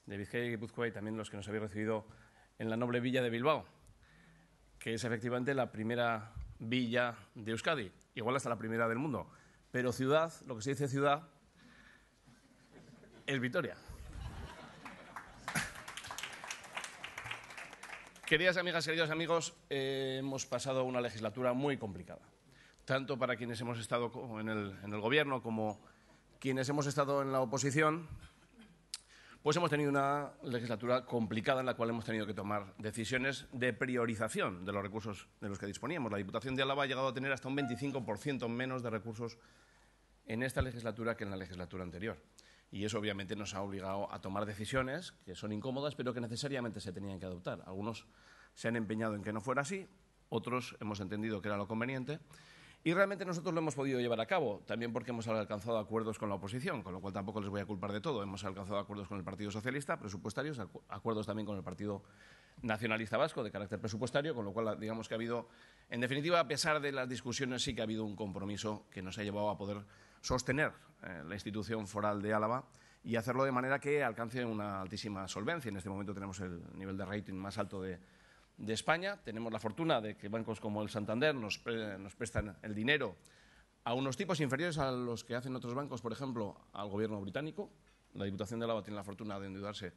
de Vizcaya y Guipúzcoa, y también los que nos habéis recibido en la noble villa de Bilbao, que es efectivamente la primera villa de Euskadi, igual hasta la primera del mundo. Pero ciudad, lo que se dice ciudad, el Vitoria. Queridas amigas, queridos amigos, eh, hemos pasado una legislatura muy complicada, tanto para quienes hemos estado en el, en el gobierno como quienes hemos estado en la oposición, pues hemos tenido una legislatura complicada en la cual hemos tenido que tomar decisiones de priorización de los recursos de los que disponíamos. La Diputación de Álava ha llegado a tener hasta un 25% menos de recursos en esta legislatura que en la legislatura anterior y eso obviamente nos ha obligado a tomar decisiones que son incómodas, pero que necesariamente se tenían que adoptar. Algunos se han empeñado en que no fuera así, otros hemos entendido que era lo conveniente. Y realmente nosotros lo hemos podido llevar a cabo, también porque hemos alcanzado acuerdos con la oposición, con lo cual tampoco les voy a culpar de todo. Hemos alcanzado acuerdos con el Partido Socialista, presupuestarios, acuerdos también con el Partido Nacionalista Vasco de carácter presupuestario, con lo cual digamos que ha habido, en definitiva, a pesar de las discusiones, sí que ha habido un compromiso que nos ha llevado a poder sostener eh, la institución foral de Álava y hacerlo de manera que alcance una altísima solvencia. En este momento tenemos el nivel de rating más alto de, España. Tenemos la fortuna de que bancos como el Santander nos, eh, nos prestan el dinero a unos tipos inferiores a los que hacen otros bancos, por ejemplo, al gobierno británico. La Diputación de Álava tiene la fortuna de endeudarse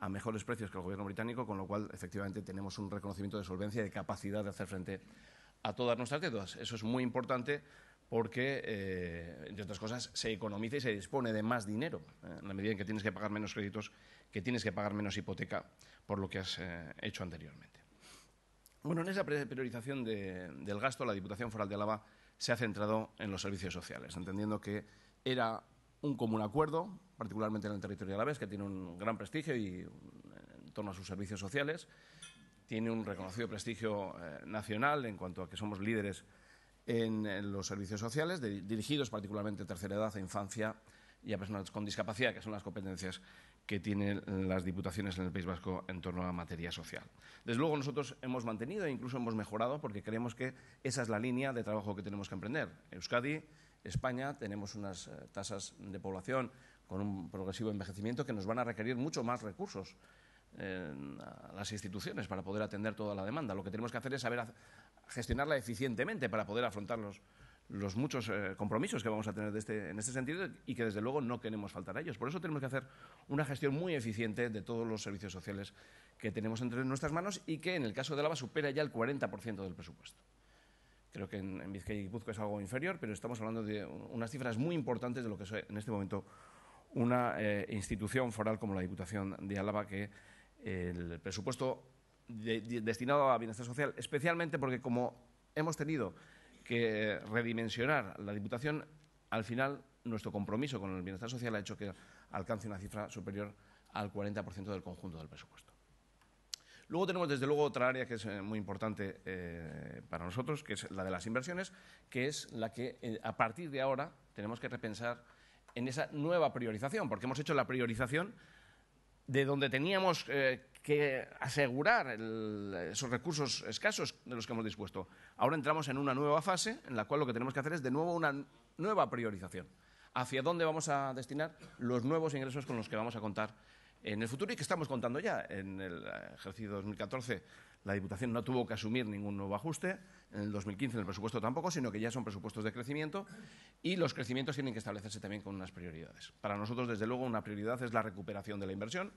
a mejores precios que el gobierno británico, con lo cual efectivamente tenemos un reconocimiento de solvencia y de capacidad de hacer frente a todas nuestras deudas. Eso es muy importante porque, eh, entre otras cosas, se economiza y se dispone de más dinero, eh, en la medida en que tienes que pagar menos créditos, que tienes que pagar menos hipoteca por lo que has eh, hecho anteriormente. Bueno, en esa priorización del gasto, la Diputación Foral de Álava se ha centrado en los servicios sociales, entendiendo que era un común acuerdo, particularmente en el territorio de Alavés, que tiene un gran prestigio y, en torno a sus servicios sociales, tiene un reconocido prestigio nacional en cuanto a que somos líderes en, los servicios sociales, dirigidos particularmente a tercera edad, a infancia y a personas con discapacidad, que son las competencias que tienen las diputaciones en el País Vasco en torno a materia social. Desde luego nosotros hemos mantenido e incluso hemos mejorado porque creemos que esa es la línea de trabajo que tenemos que emprender. Euskadi, España, tenemos unas eh, tasas de población con un progresivo envejecimiento que nos van a requerir mucho más recursos a las instituciones para poder atender toda la demanda. Lo que tenemos que hacer es saber gestionarla eficientemente para poder afrontar los, muchos eh, compromisos que vamos a tener este, en este sentido y que desde luego no queremos faltar a ellos. Por eso tenemos que hacer una gestión muy eficiente de todos los servicios sociales que tenemos entre nuestras manos y que en el caso de Álava supera ya el 40% del presupuesto. Creo que en, en, y Guipúzcoa es algo inferior, pero estamos hablando de unas cifras muy importantes de lo que es en este momento una eh, institución foral como la Diputación de Álava que el presupuesto destinado a bienestar social, especialmente porque como hemos tenido que redimensionar la Diputación, al final nuestro compromiso con el bienestar social ha hecho que alcance una cifra superior al 40% del conjunto del presupuesto. Luego tenemos, desde luego, otra área que es eh, muy importante eh, para nosotros, que es la de las inversiones, que es la que eh, a partir de ahora tenemos que repensar en esa nueva priorización, porque hemos hecho la priorización de donde teníamos eh, que asegurar esos recursos escasos de los que hemos dispuesto. Ahora entramos en una nueva fase en la cual lo que tenemos que hacer es de nuevo una nueva priorización. Hacia dónde vamos a destinar los nuevos ingresos con los que vamos a contar en el futuro y que estamos contando ya en el eh, ejercicio 2014 la Diputación no tuvo que asumir ningún nuevo ajuste, en el 2015 en el presupuesto tampoco, sino que ya son presupuestos de crecimiento y los crecimientos tienen que establecerse también con unas prioridades. Para nosotros, desde luego, una prioridad es la recuperación de la inversión,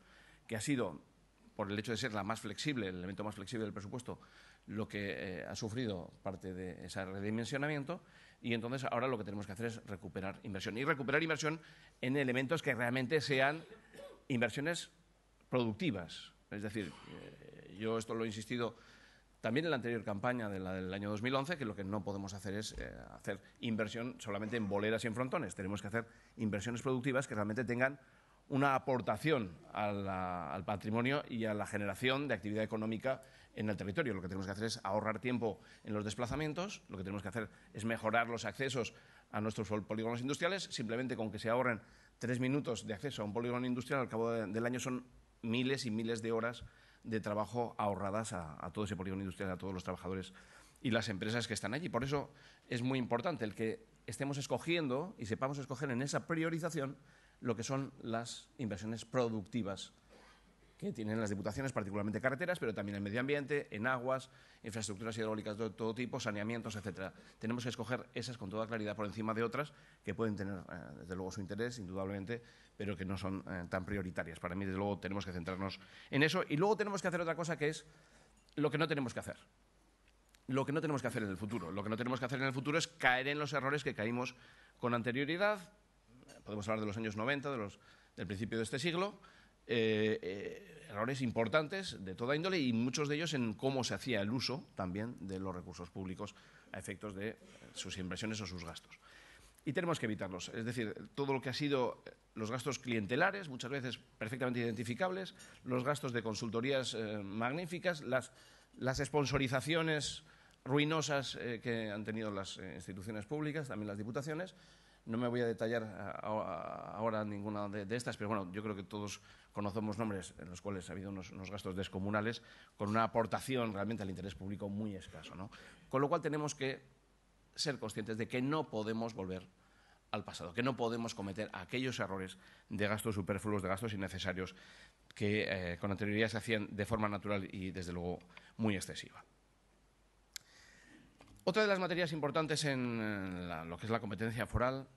que ha sido, por el hecho de ser la más flexible, el elemento más flexible del presupuesto, lo que eh, ha sufrido parte de ese redimensionamiento y entonces ahora lo que tenemos que hacer es recuperar inversión y recuperar inversión en elementos que realmente sean inversiones productivas, es decir, eh, yo esto lo he insistido también en la anterior campaña del año 2011, que lo que no podemos hacer es eh, hacer inversión solamente en boleras y en frontones. Tenemos que hacer inversiones productivas que realmente tengan una aportación al patrimonio y a la generación de actividad económica en el territorio. Lo que tenemos que hacer es ahorrar tiempo en los desplazamientos, lo que tenemos que hacer es mejorar los accesos a nuestros polígonos industriales, simplemente con que se ahorren tres minutos de acceso a un polígono industrial al cabo del año son miles y miles de horas de trabajo ahorradas a, todo ese polígono industrial, a todos los trabajadores y las empresas que están allí. Por eso es muy importante el que estemos escogiendo y sepamos escoger en esa priorización lo que son las inversiones productivas que tienen las diputaciones, particularmente carreteras, pero también en medio ambiente, en aguas, infraestructuras hidráulicas de todo tipo, saneamientos, etcétera. Tenemos que escoger esas con toda claridad por encima de otras que pueden tener, eh, desde luego, su interés, indudablemente, pero que no son eh, tan prioritarias. Para mí, desde luego, tenemos que centrarnos en eso. Y luego tenemos que hacer otra cosa que es lo que no tenemos que hacer. Lo que no tenemos que hacer en el futuro. Lo que no tenemos que hacer en el futuro es caer en los errores que caímos con anterioridad. Podemos hablar de los años 90, del principio de este siglo. Eh, eh, errores importantes de toda índole y muchos de ellos en cómo se hacía el uso también de los recursos públicos a efectos de sus inversiones o sus gastos y tenemos que evitarlos. Es decir, todo lo que ha sido eh, los gastos clientelares, muchas veces perfectamente identificables, los gastos de consultorías eh, magníficas, las, sponsorizaciones ruinosas eh, que han tenido las instituciones públicas, también las diputaciones. No me voy a detallar ahora ninguna de, estas, pero bueno, yo creo que todos conocemos nombres en los cuales ha habido unos, gastos descomunales con una aportación realmente al interés público muy escaso. Con lo cual tenemos que ser conscientes de que no podemos volver al pasado, que no podemos cometer aquellos errores de gastos superfluos, de gastos innecesarios que eh, con anterioridad se hacían de forma natural y, desde luego, muy excesiva. Otra de las materias importantes en eh, lo que es la competencia foral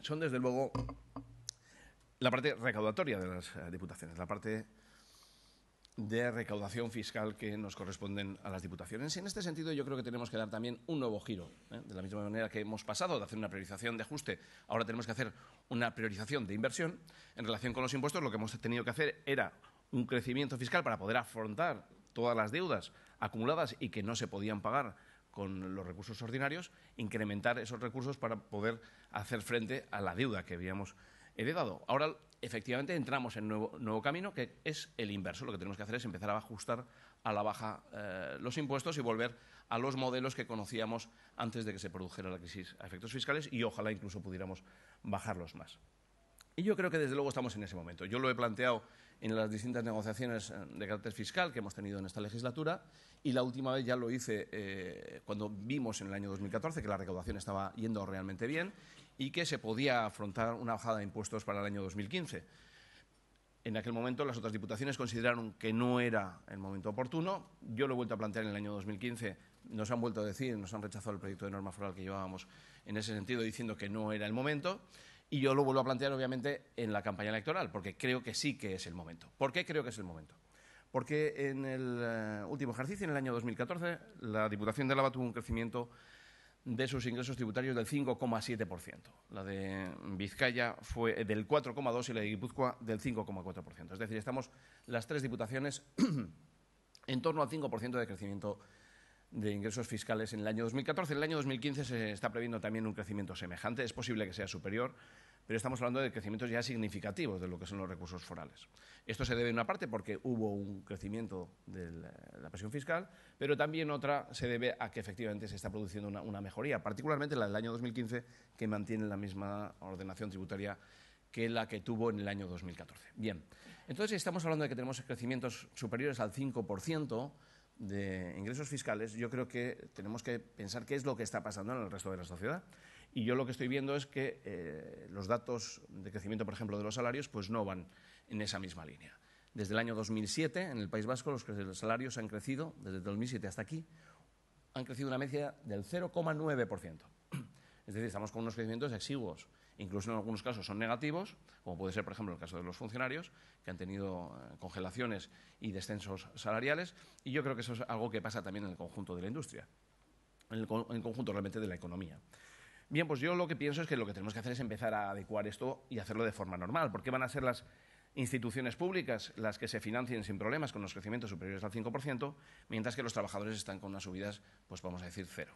son, desde luego, la parte recaudatoria de las eh, diputaciones, la parte de recaudación fiscal que nos corresponden a las diputaciones. En este sentido, yo creo que tenemos que dar también un nuevo giro. ¿eh? De la misma manera que hemos pasado de hacer una priorización de ajuste, ahora tenemos que hacer una priorización de inversión. En relación con los impuestos, lo que hemos tenido que hacer era un crecimiento fiscal para poder afrontar todas las deudas acumuladas y que no se podían pagar con los recursos ordinarios, incrementar esos recursos para poder hacer frente a la deuda que habíamos heredado. Ahora efectivamente entramos en nuevo, nuevo camino, que es el inverso. Lo que tenemos que hacer es empezar a ajustar a la baja eh, los impuestos y volver a los modelos que conocíamos antes de que se produjera la crisis a efectos fiscales y ojalá incluso pudiéramos bajarlos más. Y yo creo que desde luego estamos en ese momento. Yo lo he planteado en las distintas negociaciones eh, de carácter fiscal que hemos tenido en esta legislatura y la última vez ya lo hice eh, cuando vimos en el año 2014 que la recaudación estaba yendo realmente bien y que se podía afrontar una bajada de impuestos para el año 2015. En aquel momento las otras diputaciones consideraron que no era el momento oportuno. Yo lo he vuelto a plantear en el año 2015. Nos han vuelto a decir, nos han rechazado el proyecto de norma foral que llevábamos en ese sentido, diciendo que no era el momento. Y yo lo vuelvo a plantear, obviamente, en la campaña electoral, porque creo que sí que es el momento. ¿Por qué creo que es el momento? Porque en el eh, último ejercicio, en el año 2014, la Diputación de Lava tuvo un crecimiento de sus ingresos tributarios del 5,7%. La de Vizcaya fue del 4,2% y la de Guipúzcoa del 5,4%. Es decir, estamos las tres diputaciones en torno al 5% de crecimiento de ingresos fiscales en el año 2014. En el año 2015 se está previendo también un crecimiento semejante. Es posible que sea superior pero estamos hablando de crecimientos ya significativos de lo que son los recursos forales. Esto se debe en una parte porque hubo un crecimiento de la, presión fiscal, pero también otra se debe a que efectivamente se está produciendo una, mejoría, particularmente la del año 2015, que mantiene la misma ordenación tributaria que la que tuvo en el año 2014. Bien, entonces estamos hablando de que tenemos crecimientos superiores al 5% de ingresos fiscales, yo creo que tenemos que pensar qué es lo que está pasando en el resto de la sociedad. Y yo lo que estoy viendo es que eh, los datos de crecimiento, por ejemplo, de los salarios, pues no van en esa misma línea. Desde el año 2007, en el País Vasco, los salarios han crecido, desde 2007 hasta aquí, han crecido una media del 0,9%. Es decir, estamos con unos crecimientos exiguos. Incluso en algunos casos son negativos, como puede ser, por ejemplo, el caso de los funcionarios, que han tenido eh, congelaciones y descensos salariales. Y yo creo que eso es algo que pasa también en el conjunto de la industria, en el conjunto realmente de la economía. Bien, pues yo lo que pienso es que lo que tenemos que hacer es empezar a adecuar esto y hacerlo de forma normal, porque van a ser las instituciones públicas las que se financien sin problemas con los crecimientos superiores al 5%, mientras que los trabajadores están con unas subidas, pues vamos a decir, cero.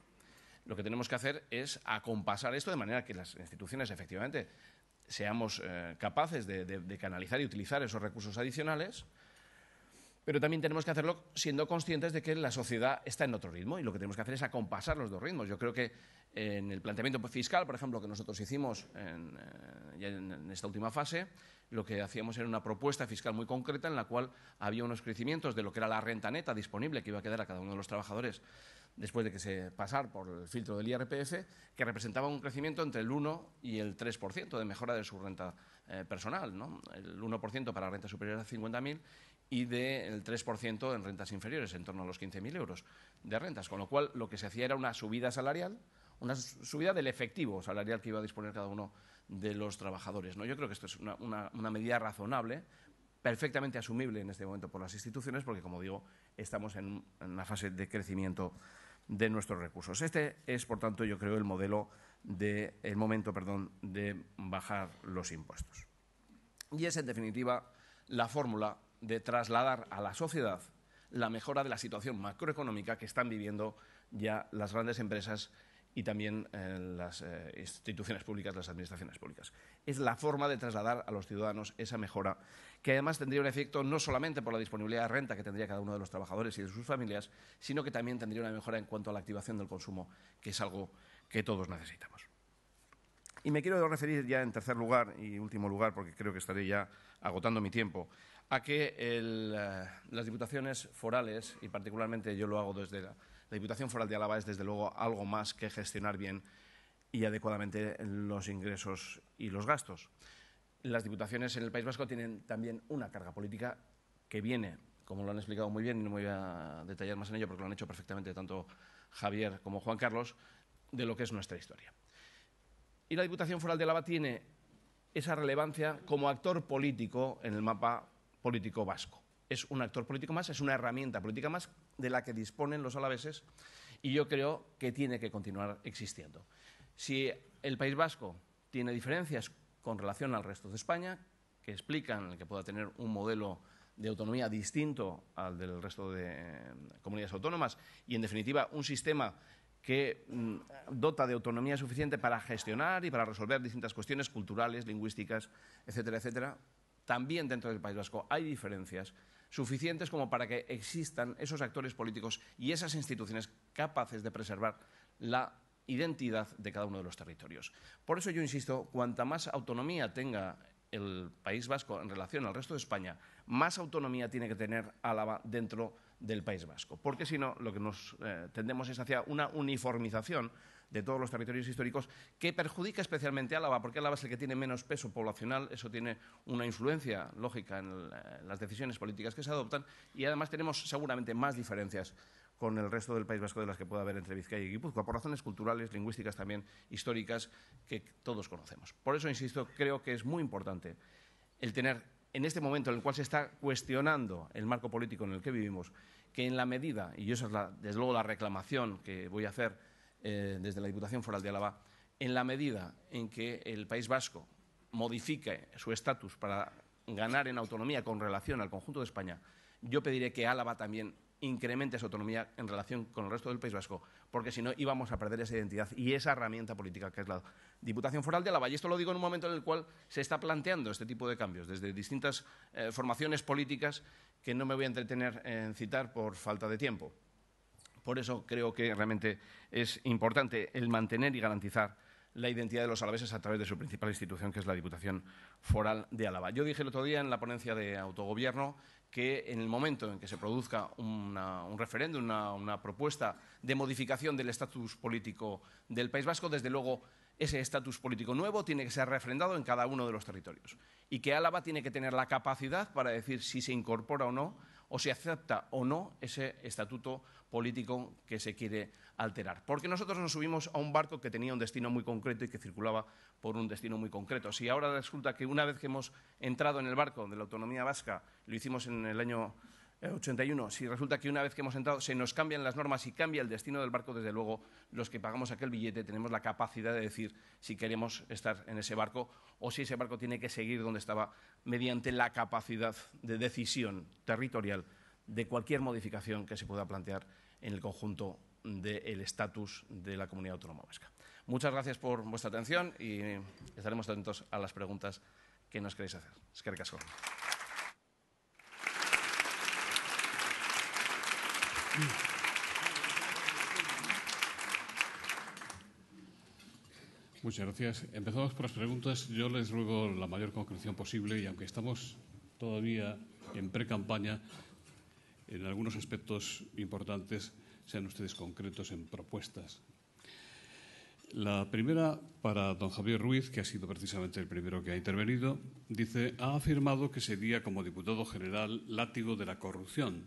Lo que tenemos que hacer es acompasar esto de manera que las instituciones efectivamente seamos eh, capaces de, canalizar y utilizar esos recursos adicionales pero también tenemos que hacerlo siendo conscientes de que la sociedad está en otro ritmo y lo que tenemos que hacer es acompasar los dos ritmos. Yo creo que en el planteamiento fiscal, por ejemplo, que nosotros hicimos eh, en, en esta última fase, lo que hacíamos era una propuesta fiscal muy concreta en la cual había unos crecimientos de lo que era la renta neta disponible que iba a quedar a cada uno de los trabajadores después de que se pasara por el filtro del IRPF, que representaba un crecimiento entre el 1 y el 3% de mejora de su renta eh, personal, ¿no? el 1% para renta superior a 50.000 y del 3% en rentas inferiores, en torno a los 15.000 euros de rentas. Con lo cual, lo que se hacía era una subida salarial, una subida del efectivo salarial que iba a disponer cada uno de los trabajadores. ¿no? Yo creo que esto es una, medida razonable, perfectamente asumible en este momento por las instituciones, porque, como digo, estamos en, una fase de crecimiento de nuestros recursos. Este es, por tanto, yo creo, el modelo de, el momento, perdón, de bajar los impuestos. Y es, en definitiva, la fórmula de trasladar a la sociedad la mejora de la situación macroeconómica que están viviendo ya las grandes empresas y también eh, las eh, instituciones públicas, las administraciones públicas. Es la forma de trasladar a los ciudadanos esa mejora, que además tendría un efecto no solamente por la disponibilidad de renta que tendría cada uno de los trabajadores y de sus familias, sino que también tendría una mejora en cuanto a la activación del consumo, que es algo que todos necesitamos. Y me quiero referir ya en tercer lugar y último lugar, porque creo que estaré ya agotando mi tiempo, a que eh, las diputaciones forales, y particularmente yo lo hago desde la, Diputación Foral de Álava, es desde luego algo más que gestionar bien y adecuadamente los ingresos y los gastos. Las diputaciones en el País Vasco tienen también una carga política que viene, como lo han explicado muy bien, y no me voy a detallar más en ello porque lo han hecho perfectamente tanto Javier como Juan Carlos, de lo que es nuestra historia. Y la Diputación Foral de Álava tiene esa relevancia como actor político en el mapa político vasco. Es un actor político más, es una herramienta política más de la que disponen los alaveses y yo creo que tiene que continuar existiendo. Si el País Vasco tiene diferencias con relación al resto de España, que explican que pueda tener un modelo de autonomía distinto al del resto de eh, comunidades autónomas y, en definitiva, un sistema que mm, dota de autonomía suficiente para gestionar y para resolver distintas cuestiones culturales, lingüísticas, etcétera, etcétera, también dentro del País Vasco hay diferencias suficientes como para que existan esos actores políticos y esas instituciones capaces de preservar la identidad de cada uno de los territorios. Por eso yo insisto, cuanta más autonomía tenga el País Vasco en relación al resto de España, más autonomía tiene que tener Álava dentro del País Vasco. Porque si no, lo que nos eh, tendemos es hacia una uniformización de todos los territorios históricos, que perjudica especialmente a Álava, porque Álava es el que tiene menos peso poblacional, eso tiene una influencia lógica en, las decisiones políticas que se adoptan, y además tenemos seguramente más diferencias con el resto del País Vasco de las que pueda haber entre Vizcaya y Guipúzcoa, por razones culturales, lingüísticas también, históricas, que todos conocemos. Por eso, insisto, creo que es muy importante el tener, en este momento en el cual se está cuestionando el marco político en el que vivimos, que en la medida, y esa es desde luego la reclamación que voy a hacer eh, desde la Diputación Foral de Álava, en la medida en que el País Vasco modifique su estatus para ganar en autonomía con relación al conjunto de España, yo pediré que Álava también incremente su autonomía en relación con el resto del País Vasco, porque si no íbamos a perder esa identidad y esa herramienta política que es la Diputación Foral de Álava. Y esto lo digo en un momento en el cual se está planteando este tipo de cambios desde distintas eh, formaciones políticas que no me voy a entretener en citar por falta de tiempo. Por eso creo que realmente es importante el mantener y garantizar la identidad de los alaveses a través de su principal institución, que es la Diputación Foral de Álava. Yo dije el otro día en la ponencia de autogobierno que en el momento en que se produzca un referéndum, una, una propuesta de modificación del estatus político del País Vasco, desde luego ese estatus político nuevo tiene que ser refrendado en cada uno de los territorios y que Álava tiene que tener la capacidad para decir si se incorpora o no o si acepta o no ese estatuto político que se quiere alterar. Porque nosotros nos subimos a un barco que tenía un destino muy concreto y que circulaba por un destino muy concreto. Si ahora resulta que una vez que hemos entrado en el barco de la autonomía vasca, lo hicimos en el año 81. Eh, si resulta que una vez que hemos entrado se nos cambian las normas y cambia el destino del barco, desde luego los que pagamos aquel billete tenemos la capacidad de decir si queremos estar en ese barco o si ese barco tiene que seguir donde estaba mediante la capacidad de decisión territorial de cualquier modificación que se pueda plantear en el conjunto del estatus de la comunidad autónoma vasca. Muchas gracias por vuestra atención y estaremos atentos a las preguntas que nos queréis hacer. Es Muchas gracias. Empezamos por las preguntas. Yo les ruego la mayor concreción posible y aunque estamos todavía en pre-campaña, en algunos aspectos importantes sean ustedes concretos en propuestas. La primera para don Javier Ruiz, que ha sido precisamente el primero que ha intervenido, dice, ha afirmado que sería como diputado general látigo de la corrupción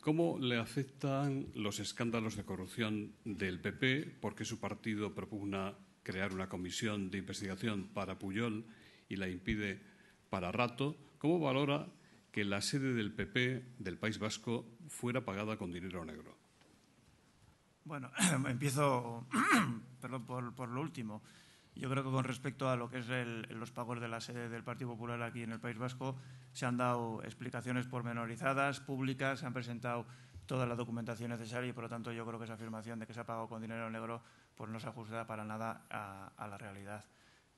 ¿Cómo le afectan los escándalos de corrupción del PP? Porque su partido propugna crear una comisión de investigación para Puyol y la impide para rato. ¿Cómo valora que la sede del PP del País Vasco fuera pagada con dinero negro? Bueno, empiezo por lo último. Yo creo que con respecto a lo que es los pagos de la sede del Partido Popular aquí en el País Vasco, se han dado explicaciones pormenorizadas, públicas, se han presentado toda la documentación necesaria y, por lo tanto, yo creo que esa afirmación de que se ha pagado con dinero negro pues no se ajusta para nada a, la realidad.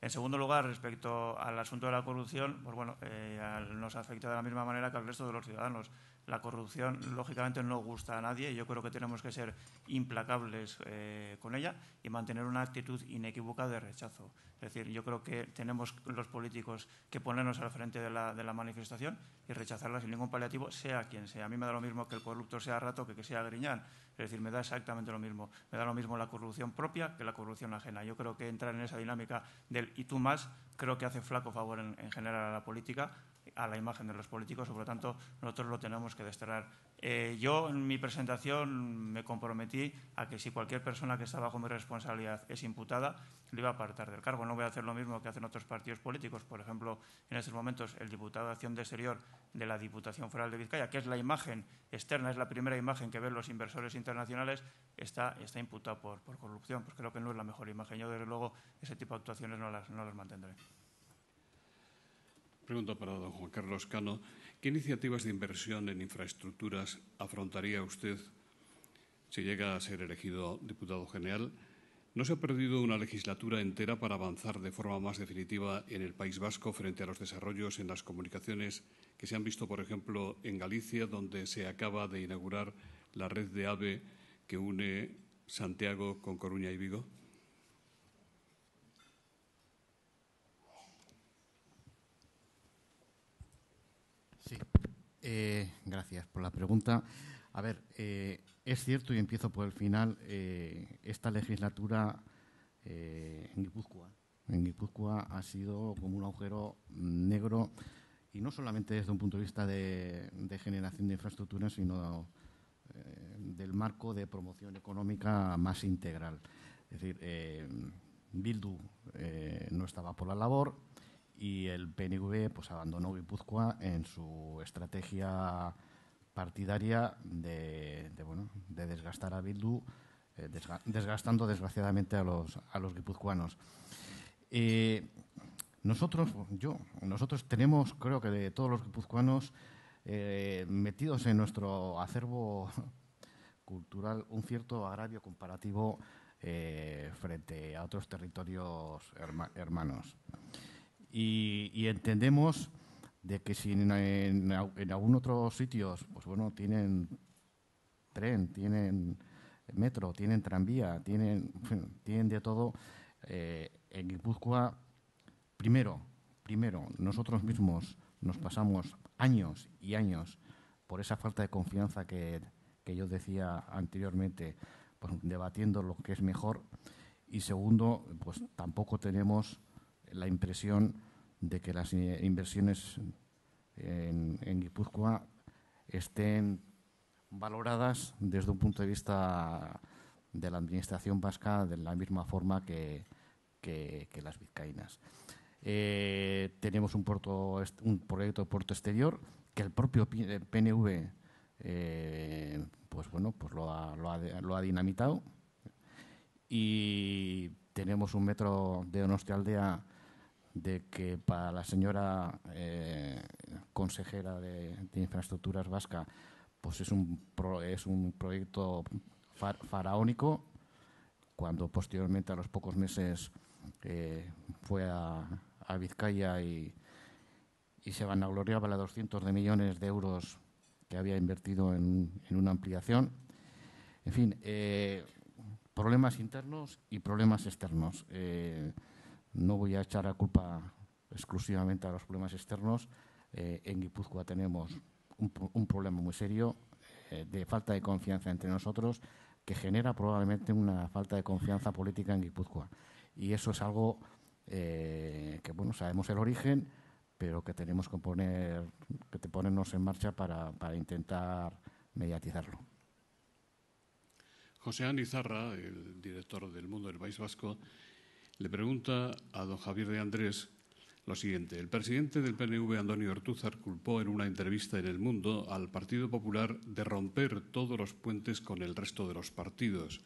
En segundo lugar, respecto al asunto de la corrupción, pues bueno, eh, nos afecta de la misma manera que al resto de los ciudadanos. La corrupción, lógicamente, no gusta a nadie y yo creo que tenemos que ser implacables eh, con ella y mantener una actitud inequívoca de rechazo. Es decir, yo creo que tenemos los políticos que ponernos al frente de la, manifestación y rechazarla sin ningún paliativo, sea quien sea. A mí me da lo mismo que el corrupto sea Rato que que sea Griñán. Es decir, me da exactamente lo mismo. Me da lo mismo la corrupción propia que la corrupción ajena. Yo creo que entrar en esa dinámica del y tú más creo que hace flaco favor en general a la política a la imagen de los políticos, por lo tanto nosotros lo tenemos que desterrar. Eh, yo en mi presentación me comprometí a que si cualquier persona que está bajo mi responsabilidad es imputada, le iba a apartar del cargo. No voy a hacer lo mismo que hacen otros partidos políticos. Por ejemplo, en estos momentos el diputado de Acción de Exterior de la Diputación Foral de Vizcaya, que es la imagen externa, es la primera imagen que ven los inversores internacionales, está, está imputado por, por corrupción. Pues creo que no es la mejor imagen. Yo, desde luego, ese tipo de actuaciones no las, no las mantendré. Pregunta para don Juan Carlos Cano. ¿Qué iniciativas de inversión en infraestructuras afrontaría usted si llega a ser elegido diputado general? ¿No se ha perdido una legislatura entera para avanzar de forma más definitiva en el País Vasco frente a los desarrollos en las comunicaciones que se han visto, por ejemplo, en Galicia, donde se acaba de inaugurar la red de AVE que une Santiago con Coruña y Vigo? Eh, gracias por la pregunta. A ver, eh, es cierto, y empiezo por el final, eh, esta legislatura en Guipúzcoa, en Guipúzcoa ha sido como un agujero negro, y no solamente desde un punto de vista de, generación de infraestructuras, sino del marco de promoción económica más integral. Es decir, Bildu no estaba por la labor, y el PNV pues, abandonó Guipúzcoa en su estrategia partidaria de, bueno, de desgastar a Bildu, eh, desgastando desgraciadamente a los, a los guipuzcoanos. Eh, nosotros, yo, nosotros tenemos, creo que de todos los guipuzcoanos, eh, metidos en nuestro acervo cultural un cierto agravio comparativo frente a otros territorios hermanos. Y, entendemos de que si en, en, algún otro sitio, pues bueno, tienen tren, tienen metro, tienen tranvía, tienen, tienen de todo, eh, en Guipúzcoa, primero, primero, nosotros mismos nos pasamos años y años por esa falta de confianza que, yo decía anteriormente, pues, debatiendo lo que es mejor. Y segundo, pues tampoco tenemos la impresión de que las inversiones en, Guipúzcoa estén valoradas desde un punto de vista de la administración vasca de la misma forma que, las vizcaínas. Eh, tenemos un, puerto un proyecto de puerto exterior que el propio PNV eh, eh, pues bueno, pues lo ha, dinamitado. Y tenemos un metro de Aldea de que para la señora eh, consejera de, infraestructuras vasca pues es un es un proyecto faraónico cuando posteriormente a los pocos meses eh, fue a, a, Vizcaya y, y se vanagloriaba para 200 de millones de euros que había invertido en, en una ampliación en fin eh, problemas internos y problemas externos no voy a echar la culpa exclusivamente a los problemas externos. Eh, en Guipúzcoa tenemos un, problema muy serio eh, de falta de confianza entre nosotros que genera probablemente una falta de confianza política en Guipúzcoa. Y eso es algo eh, que, bueno, sabemos el origen, pero que tenemos que, poner, que ponernos en marcha para, intentar mediatizarlo. José Anizarra, el director del Mundo del País Vasco, le pregunta a don Javier de Andrés lo siguiente. El presidente del PNV, Antonio Ortúzar, culpó en una entrevista en El Mundo al Partido Popular de romper todos los puentes con el resto de los partidos.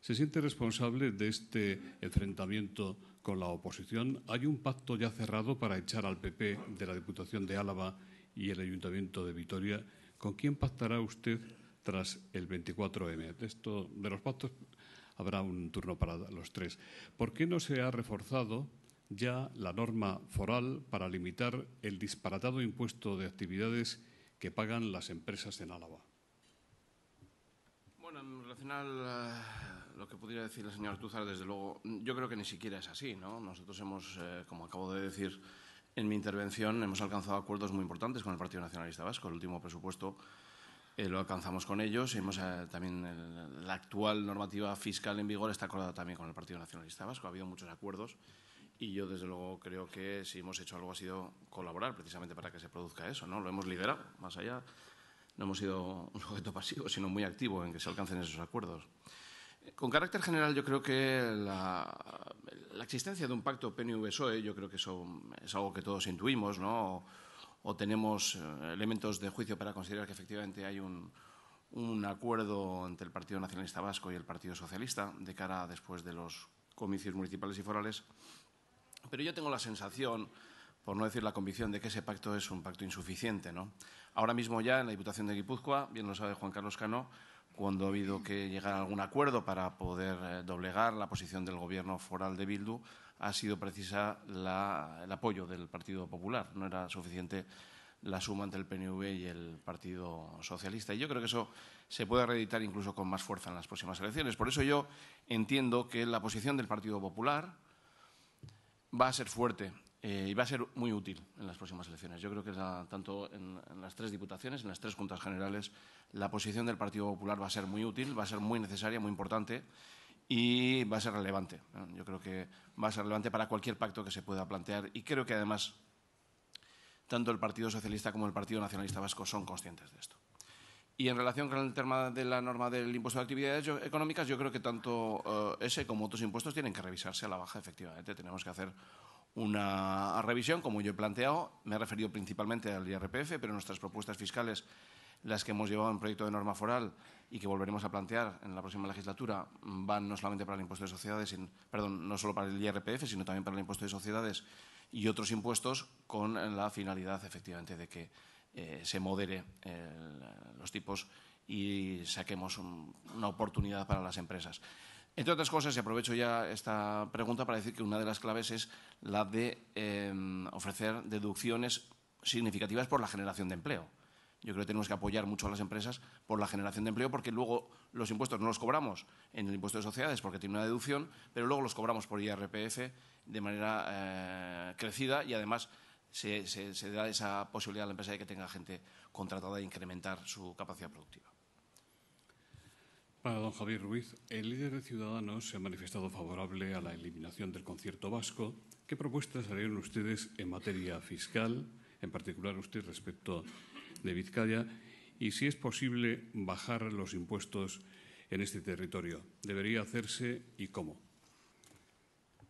¿Se siente responsable de este enfrentamiento con la oposición? ¿Hay un pacto ya cerrado para echar al PP de la Diputación de Álava y el Ayuntamiento de Vitoria? ¿Con quién pactará usted tras el 24M? de los pactos habrá un turno para los tres. ¿Por qué no se ha reforzado ya la norma foral para limitar el disparatado impuesto de actividades que pagan las empresas en Álava? Bueno, en relación a eh, lo que pudiera decir la señor Tuzar, desde luego, yo creo que ni siquiera es así, ¿no? Nosotros hemos, eh, como acabo de decir en mi intervención, hemos alcanzado acuerdos muy importantes con el Partido Nacionalista Vasco. El último presupuesto eh, lo alcanzamos con ellos. Hemos, eh, también la actual normativa fiscal en vigor está acordada también con el Partido Nacionalista Vasco. Ha habido muchos acuerdos y yo, desde luego, creo que si hemos hecho algo ha sido colaborar precisamente para que se produzca eso. ¿no? Lo hemos liderado más allá. No hemos sido un objeto pasivo, sino muy activo en que se alcancen esos acuerdos. Con carácter general, yo creo que la, existencia de un pacto PNV-PSOE, yo creo que eso es algo que todos intuimos, ¿no? o tenemos eh, elementos de juicio para considerar que efectivamente hay un, acuerdo entre el Partido Nacionalista Vasco y el Partido Socialista de cara después de los comicios municipales y forales. Pero yo tengo la sensación, por no decir la convicción, de que ese pacto es un pacto insuficiente. ¿no? Ahora mismo ya en la Diputación de Guipúzcoa, bien lo sabe Juan Carlos Cano, cuando ha habido que llegar a algún acuerdo para poder eh, doblegar la posición del Gobierno foral de Bildu, ha sido precisa el apoyo del Partido Popular. No era suficiente la suma entre el PNV y el Partido Socialista. Y yo creo que eso se puede reeditar incluso con más fuerza en las próximas elecciones. Por eso yo entiendo que la posición del Partido Popular va a ser fuerte eh, y va a ser muy útil en las próximas elecciones. Yo creo que tanto en, las tres diputaciones, en las tres juntas generales, la posición del Partido Popular va a ser muy útil, va a ser muy necesaria, muy importante y va a ser relevante. Yo creo que va a ser relevante para cualquier pacto que se pueda plantear y creo que además tanto el Partido Socialista como el Partido Nacionalista Vasco son conscientes de esto. Y en relación con el tema de la norma del impuesto de actividades económicas, yo creo que tanto eh, ese como otros impuestos tienen que revisarse a la baja, efectivamente. Tenemos que hacer una revisión, como yo he planteado. Me he referido principalmente al IRPF, pero nuestras propuestas fiscales, las que hemos llevado en proyecto de norma foral, y que volveremos a plantear en la próxima legislatura mm, van no solamente para el impuesto de sociedades, perdón, no solo para el IRPF, sino también para el impuesto de sociedades y otros impuestos con la finalidad efectivamente de que eh, se modere eh, los tipos y saquemos una oportunidad para las empresas. Entre otras cosas, y aprovecho ya esta pregunta para decir que una de las claves es la de em, ofrecer deducciones significativas por la generación de empleo. Yo creo que tenemos que apoyar mucho a las empresas por la generación de empleo, porque luego los impuestos no los cobramos en el impuesto de sociedades porque tiene una deducción, pero luego los cobramos por IRPF de manera eh, crecida y además se, da esa posibilidad a la empresa de que tenga gente contratada e incrementar su capacidad productiva. Para don Javier Ruiz, el líder de Ciudadanos se ha manifestado favorable a la eliminación del concierto vasco. ¿Qué propuestas harían ustedes en materia fiscal, en particular usted respecto de Vizcaya y, si es posible, bajar los impuestos en este territorio. ¿Debería hacerse y cómo?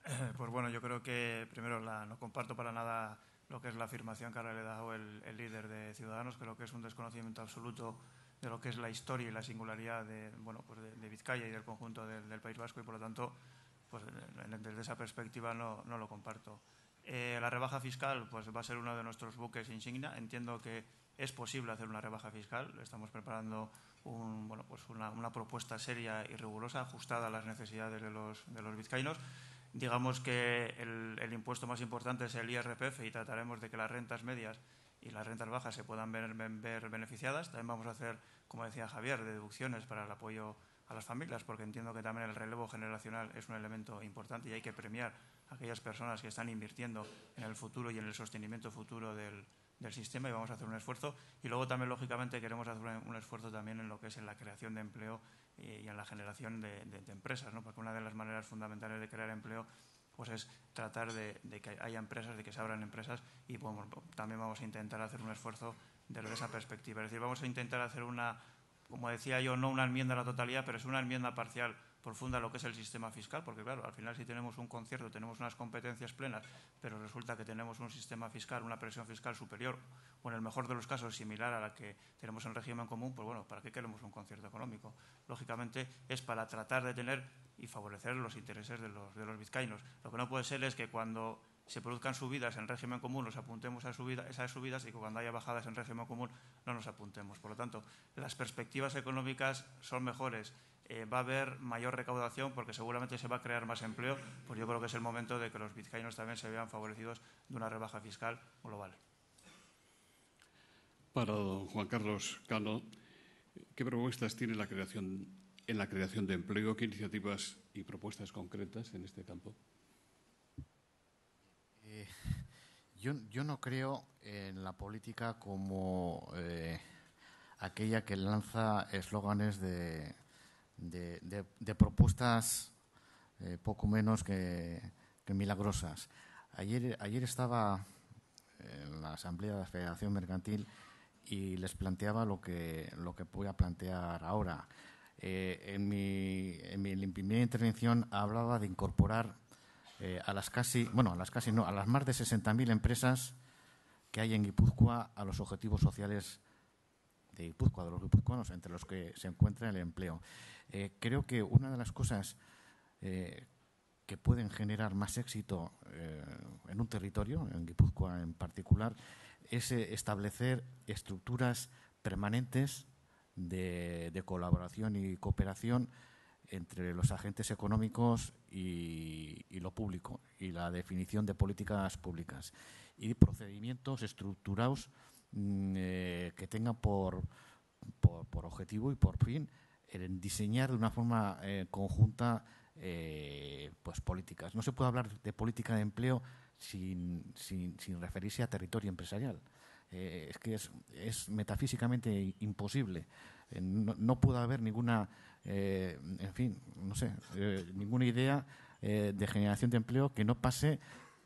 Eh, pues bueno, yo creo que primero no comparto para nada lo que es la afirmación que ahora le ha dado el, líder de Ciudadanos. Creo que es un desconocimiento absoluto de lo que es la historia y la singularidad de, bueno, pues de, Vizcaya y del conjunto del, País Vasco y, por lo tanto, pues desde esa perspectiva no, no lo comparto. Eh, la rebaja fiscal pues, va a ser uno de nuestros buques insignia. Entiendo que es posible hacer una rebaja fiscal. Estamos preparando pues una, propuesta seria y rigurosa, ajustada a las necesidades de los, vizcaínos. Digamos que el, impuesto más importante es el IRPF y trataremos de que las rentas medias y las rentas bajas se puedan ver, ver beneficiadas. También vamos a hacer, como decía Javier, deducciones para el apoyo a las familias, porque entiendo que también el relevo generacional es un elemento importante y hay que premiar a aquellas personas que están invirtiendo en el futuro y en el sostenimiento futuro del, del sistema y vamos a hacer un esfuerzo. Y luego también, lógicamente, queremos hacer un esfuerzo también en lo que es en la creación de empleo y en la generación de, empresas, ¿no? porque una de las maneras fundamentales de crear empleo pues es tratar de, que haya empresas, de que se abran empresas y también vamos a intentar hacer un esfuerzo desde esa perspectiva. Es decir, vamos a intentar hacer una, como decía yo, no una enmienda a la totalidad, pero es una enmienda parcial profunda lo que es el sistema fiscal, porque claro, al final si tenemos un concierto, tenemos unas competencias plenas, pero resulta que tenemos un sistema fiscal, una presión fiscal superior, o en el mejor de los casos similar a la que tenemos en régimen común, pues bueno, ¿para qué queremos un concierto económico? Lógicamente es para tratar de tener y favorecer los intereses de los, de los vizcaínos. Lo que no puede ser es que cuando se produzcan subidas en régimen común, nos apuntemos a esas subidas y que cuando haya bajadas en régimen común no nos apuntemos. Por lo tanto, las perspectivas económicas son mejores eh, va a haber mayor recaudación porque seguramente se va a crear más empleo, pues yo creo que es el momento de que los vizcaínos también se vean favorecidos de una rebaja fiscal global. Para don Juan Carlos Cano, ¿qué propuestas tiene la creación, en la creación de empleo? ¿Qué iniciativas y propuestas concretas en este campo? Eh, yo, no creo en la política como eh, aquella que lanza eslóganes de de, propuestas eh, poco menos que, milagrosas. Ayer, ayer estaba en la Asamblea de la Federación Mercantil y les planteaba lo que, lo que voy a plantear ahora. Eh, en, mi, en, mi, primera intervención hablaba de incorporar eh, a las casi, bueno, a las casi no, a las más de 60.000 empresas que hay en Guipúzcoa a los objetivos sociales de Guipúzcoa, de los guipuzcoanos, entre los que se encuentra el empleo. Eh, creo que una de las cosas eh, que pueden generar más éxito eh, en un territorio, en Guipúzcoa en particular, es establecer estructuras permanentes de, colaboración y cooperación entre los agentes económicos y, lo público y la definición de políticas públicas y procedimientos estructurados Mm, eh, que tenga por, por, objetivo y por fin el diseñar de una forma eh, conjunta eh, pues políticas. No se puede hablar de política de empleo sin, sin, sin referirse a territorio empresarial. Eh, es que es, metafísicamente imposible. no, no, puede haber ninguna, en fin, no sé, ninguna idea de generación de empleo que no pase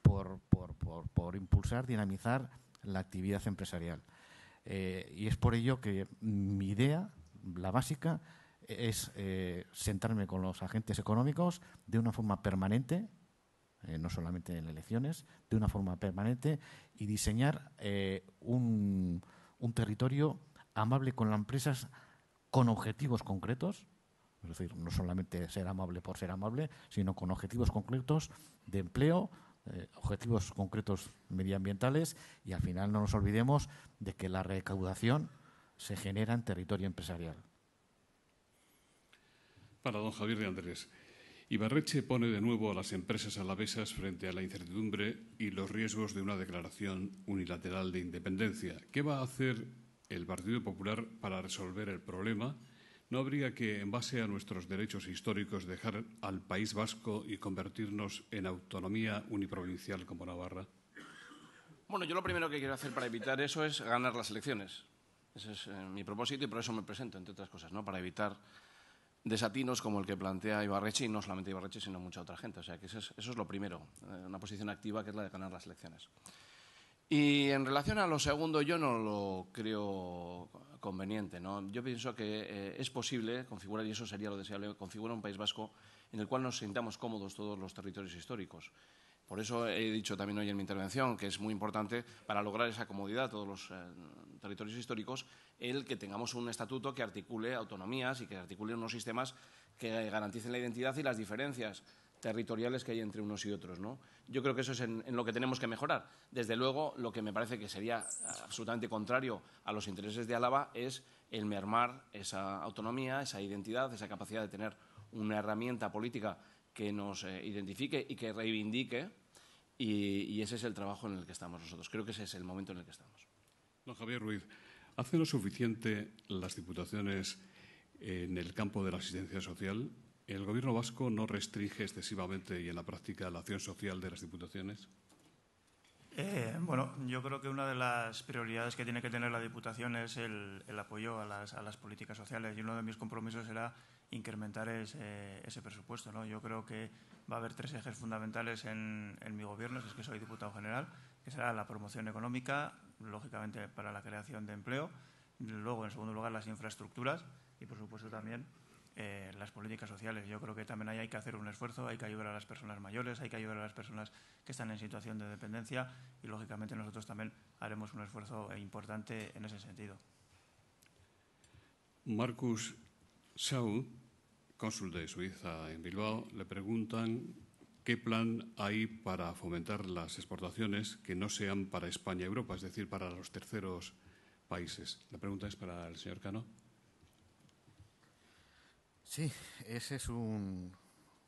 por, por, por, por impulsar, dinamizar la actividad empresarial. Eh, y es por ello que mi idea, la básica, es eh, sentarme con los agentes económicos de una forma permanente, eh, no solamente en elecciones, de una forma permanente y diseñar un, un territorio amable con las empresas con objetivos concretos, es decir, no solamente ser amable por ser amable, sino con objetivos concretos de empleo, eh, objetivos concretos medioambientales y al final no nos olvidemos de que la recaudación se genera en territorio empresarial. Para don Javier de Andrés, Ibarreche pone de nuevo a las empresas alavesas frente a la incertidumbre y los riesgos de una declaración unilateral de independencia. ¿Qué va a hacer el Partido Popular para resolver el problema? ¿No habría que, en base a nuestros derechos históricos, dejar al País Vasco y convertirnos en autonomía uniprovincial como Navarra? Bueno, yo lo primero que quiero hacer para evitar eso es ganar las elecciones. Ese es eh, mi propósito y por eso me presento, entre otras cosas, ¿no? Para evitar desatinos como el que plantea Ibarreche, y no solamente Ibarreche, sino mucha otra gente. O sea, que eso es, lo primero, eh, una posición activa que es la de ganar las elecciones. Y en relación a lo segundo, yo no lo creo conveniente. Yo pienso que eh, es posible configurar, y eso sería lo deseable, configurar un País Vasco en el cual nos sintamos cómodos todos los territorios históricos. Por eso he dicho también hoy en mi intervención que es muy importante para lograr esa comodidad todos los eh, territorios históricos el que tengamos un estatuto que articule autonomías y que articule unos sistemas que garanticen la identidad y las diferencias territoriales que hay entre unos y otros. ¿no? Yo creo que eso es en, lo que tenemos que mejorar. Desde luego, lo que me parece que sería absolutamente contrario a los intereses de Álava es el mermar esa autonomía, esa identidad, esa capacidad de tener una herramienta política que nos eh, identifique y que reivindique. Y, ese es el trabajo en el que estamos nosotros. Creo que ese es el momento en el que estamos. Javier Ruiz, ¿hacen lo suficiente las diputaciones en el campo de la asistencia social? ¿El Gobierno vasco no restringe excesivamente y en la práctica la acción social de las Diputaciones? Eh, bueno, yo creo que una de las prioridades que tiene que tener la Diputación es el, apoyo a las, políticas sociales y uno de mis compromisos será incrementar ese, presupuesto. Yo creo que va a haber tres ejes fundamentales en, en mi gobierno, si es que soy diputado general, que será la promoción económica, lógicamente para la creación de empleo, luego, en segundo lugar, las infraestructuras y, por supuesto, también eh, las políticas sociales. Yo creo que también hay que hacer un esfuerzo, hay que ayudar a las personas mayores, hay que ayudar a las personas que están en situación de dependencia y, lógicamente, nosotros también haremos un esfuerzo importante en ese sentido. Marcus Shaw, cónsul de Suiza en Bilbao, le preguntan qué plan hay para fomentar las exportaciones que no sean para España y Europa, es decir, para los terceros países. La pregunta es para el señor Cano. Sí, ese es un,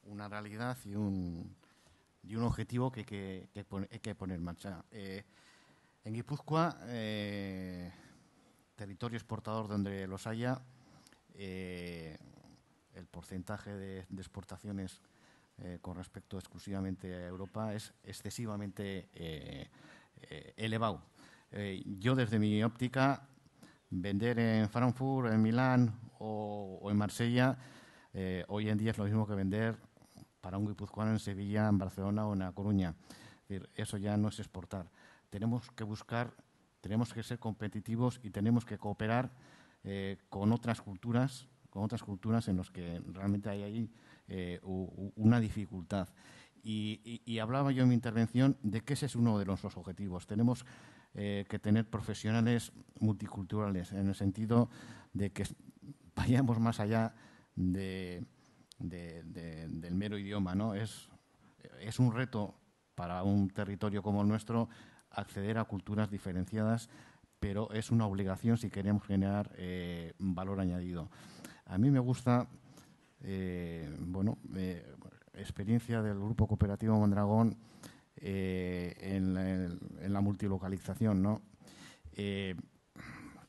una realidad y un, y un objetivo que hay que, poner en marcha. Eh, en Guipúzcoa, eh, territorio exportador donde los haya, eh, el porcentaje de, de exportaciones con respecto exclusivamente a Europa es excesivamente elevado. yo, desde mi óptica, vender en Frankfurt, en Milán o, en Marsella, eh, hoy en día es lo mismo que vender para un guipuzcoano en Sevilla, en Barcelona o en La Coruña. decir, eso ya no es exportar. Tenemos que buscar, tenemos que ser competitivos y tenemos que cooperar eh, con otras culturas, con otras culturas en las que realmente hay ahí eh, una dificultad. Y, hablaba yo en mi intervención de que ese es uno de nuestros objetivos. Tenemos que tener profesionales multiculturales, en el sentido de que vayamos más allá del mero idioma. ¿no? Es, es un reto para un territorio como el nuestro acceder a culturas diferenciadas, pero es una obligación si queremos generar eh, valor añadido. A mí me gusta, la eh, bueno, eh, experiencia del Grupo Cooperativo Mondragón en la, en, la, multilocalización, ¿no?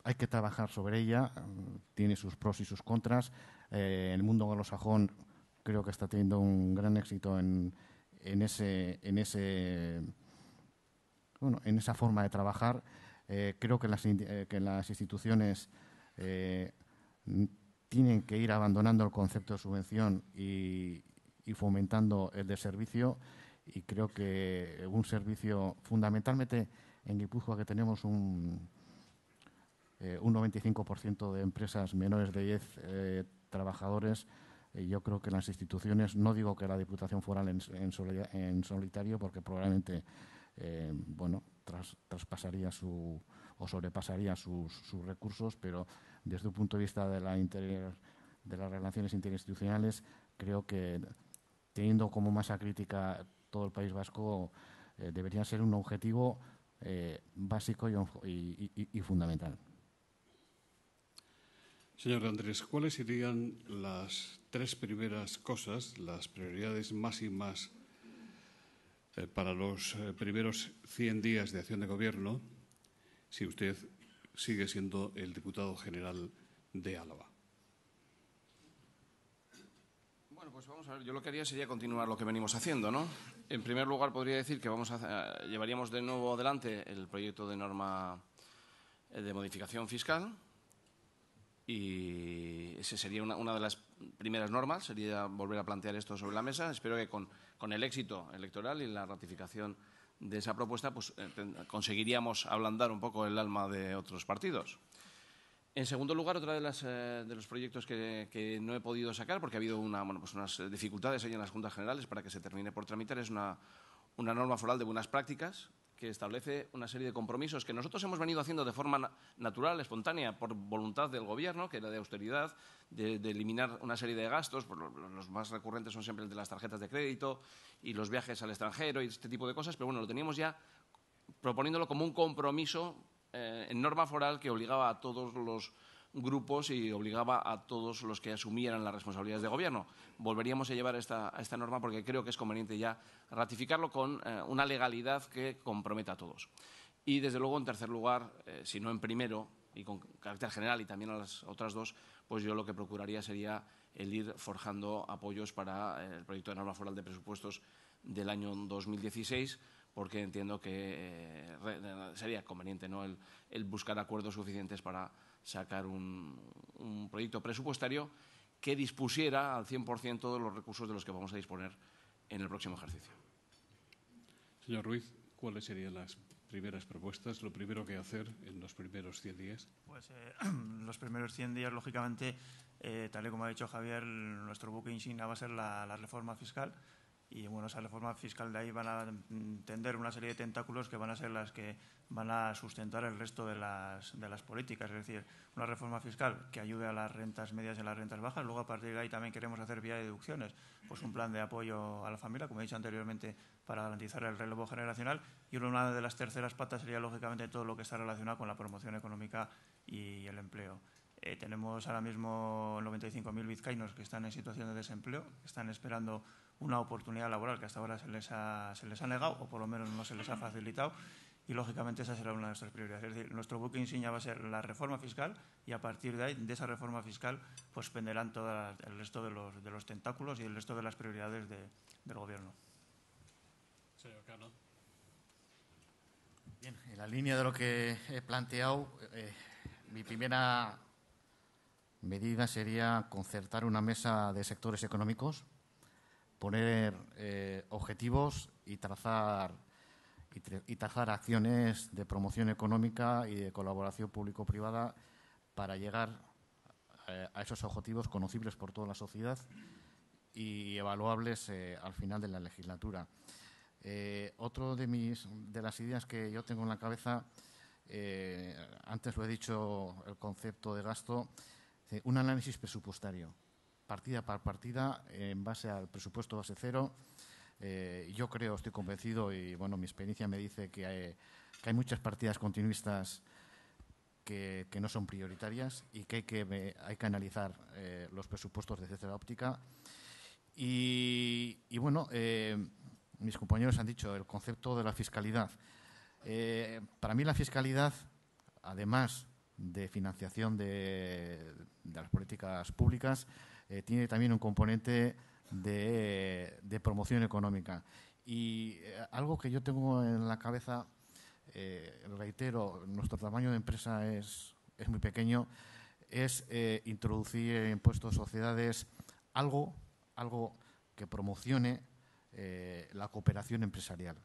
hay que trabajar sobre ella, tiene sus pros y sus contras. Eh, el mundo anglosajón creo que está teniendo un gran éxito en, ese, en ese en esa forma de trabajar. Eh, creo que las, eh, instituciones tienen que ir abandonando el concepto de subvención y, y fomentando el de servicio. Y creo que un servicio, fundamentalmente en Guipúzcoa, que tenemos un, eh, un 95% de empresas menores de 10 eh, trabajadores. Eh, yo creo que las instituciones, no digo que la Diputación Foral en, solitario, porque probablemente bueno, traspasaría o sobrepasaría sus, recursos, pero desde un punto de vista de, las relaciones interinstitucionales, creo que teniendo como masa crítica todo el País Vasco, debería ser un objetivo básico y fundamental. Señor Andrés, ¿cuáles serían las tres primeras cosas, las prioridades máximas más eh, para los eh, primeros 100 días de acción de gobierno si usted sigue siendo el diputado general de Álava? Bueno, pues vamos a ver, yo lo que haría sería continuar lo que venimos haciendo, ¿no? En primer lugar, podría decir que vamos a, eh, llevaríamos de nuevo adelante el proyecto de norma de modificación fiscal, y esa sería una, de las primeras normas, sería volver a plantear esto sobre la mesa. Espero que con, el éxito electoral y la ratificación de esa propuesta pues, eh, conseguiríamos ablandar un poco el alma de otros partidos. En segundo lugar, otro eh, de, los proyectos que, no he podido sacar, porque ha habido una, pues unas dificultades en las Juntas Generales para que se termine por tramitar, es una, una norma foral de buenas prácticas que establece una serie de compromisos que nosotros hemos venido haciendo de forma natural, espontánea, por voluntad del Gobierno, que era de austeridad, de, eliminar una serie de gastos, los, más recurrentes son siempre el de las tarjetas de crédito y los viajes al extranjero y este tipo de cosas, pero bueno, lo teníamos ya proponiéndolo como un compromiso eh, en norma foral que obligaba a todos los grupos y obligaba a todos los que asumieran las responsabilidades de gobierno. Volveríamos a llevar esta, norma porque creo que es conveniente ya ratificarlo con eh, una legalidad que comprometa a todos. Y, desde luego, en tercer lugar, eh, si no en primero, y con carácter general y también a las otras dos, pues yo lo que procuraría sería el ir forjando apoyos para eh, el proyecto de norma foral de presupuestos del año 2016, porque entiendo que sería conveniente ¿no? el buscar acuerdos suficientes para sacar un, proyecto presupuestario que dispusiera al 100% de los recursos de los que vamos a disponer en el próximo ejercicio. Señor Ruiz, ¿cuáles serían las primeras propuestas, lo primero que hacer en los primeros 100 días? Pues eh, los primeros 100 días, lógicamente, eh, tal y como ha dicho Javier, nuestro buque insignia va a ser la reforma fiscal, y bueno, esa reforma fiscal de ahí van a tender una serie de tentáculos que van a ser las que van a sustentar el resto de las, de las políticas. Es decir, una reforma fiscal que ayude a las rentas medias y a las rentas bajas. Luego, a partir de ahí, también queremos hacer vía deducciones, pues un plan de apoyo a la familia, como he dicho anteriormente, para garantizar el relevo generacional. Y una de las terceras patas sería, lógicamente, todo lo que está relacionado con la promoción económica y el empleo. Eh, tenemos ahora mismo 95.000 vizcaínos que están en situación de desempleo, que están esperando una oportunidad laboral que hasta ahora se les, ha, se les ha negado o por lo menos no se les ha facilitado y lógicamente esa será una de nuestras prioridades. Es decir, nuestro buque insignia va a ser la reforma fiscal y a partir de ahí, de esa reforma fiscal, pues penderán todo el resto de los, de los tentáculos y el resto de las prioridades del Gobierno. Señor Carlos. Bien, en la línea de lo que he planteado, eh, mi primera medida sería concertar una mesa de sectores económicos, poner eh, objetivos y trazar, y, acciones de promoción económica y de colaboración público-privada para llegar eh, a esos objetivos conocibles por toda la sociedad y evaluables eh, al final de la legislatura. otro de, mis, de las ideas que yo tengo en la cabeza, antes lo he dicho, el concepto de gasto, un análisis presupuestario, partida por partida, en base al presupuesto base cero. Eh, yo creo, estoy convencido, y bueno, mi experiencia me dice que hay, muchas partidas continuistas que, no son prioritarias y que hay que, hay que analizar eh, los presupuestos desde esta óptica. Y, y bueno, eh, mis compañeros han dicho el concepto de la fiscalidad. para mí la fiscalidad, además de financiación de, las políticas públicas eh, tiene también un componente de, promoción económica. Y eh, algo que yo tengo en la cabeza, eh, reitero, nuestro tamaño de empresa es, muy pequeño, es introducir en impuestos sociedades algo, algo que promocione la cooperación empresarial,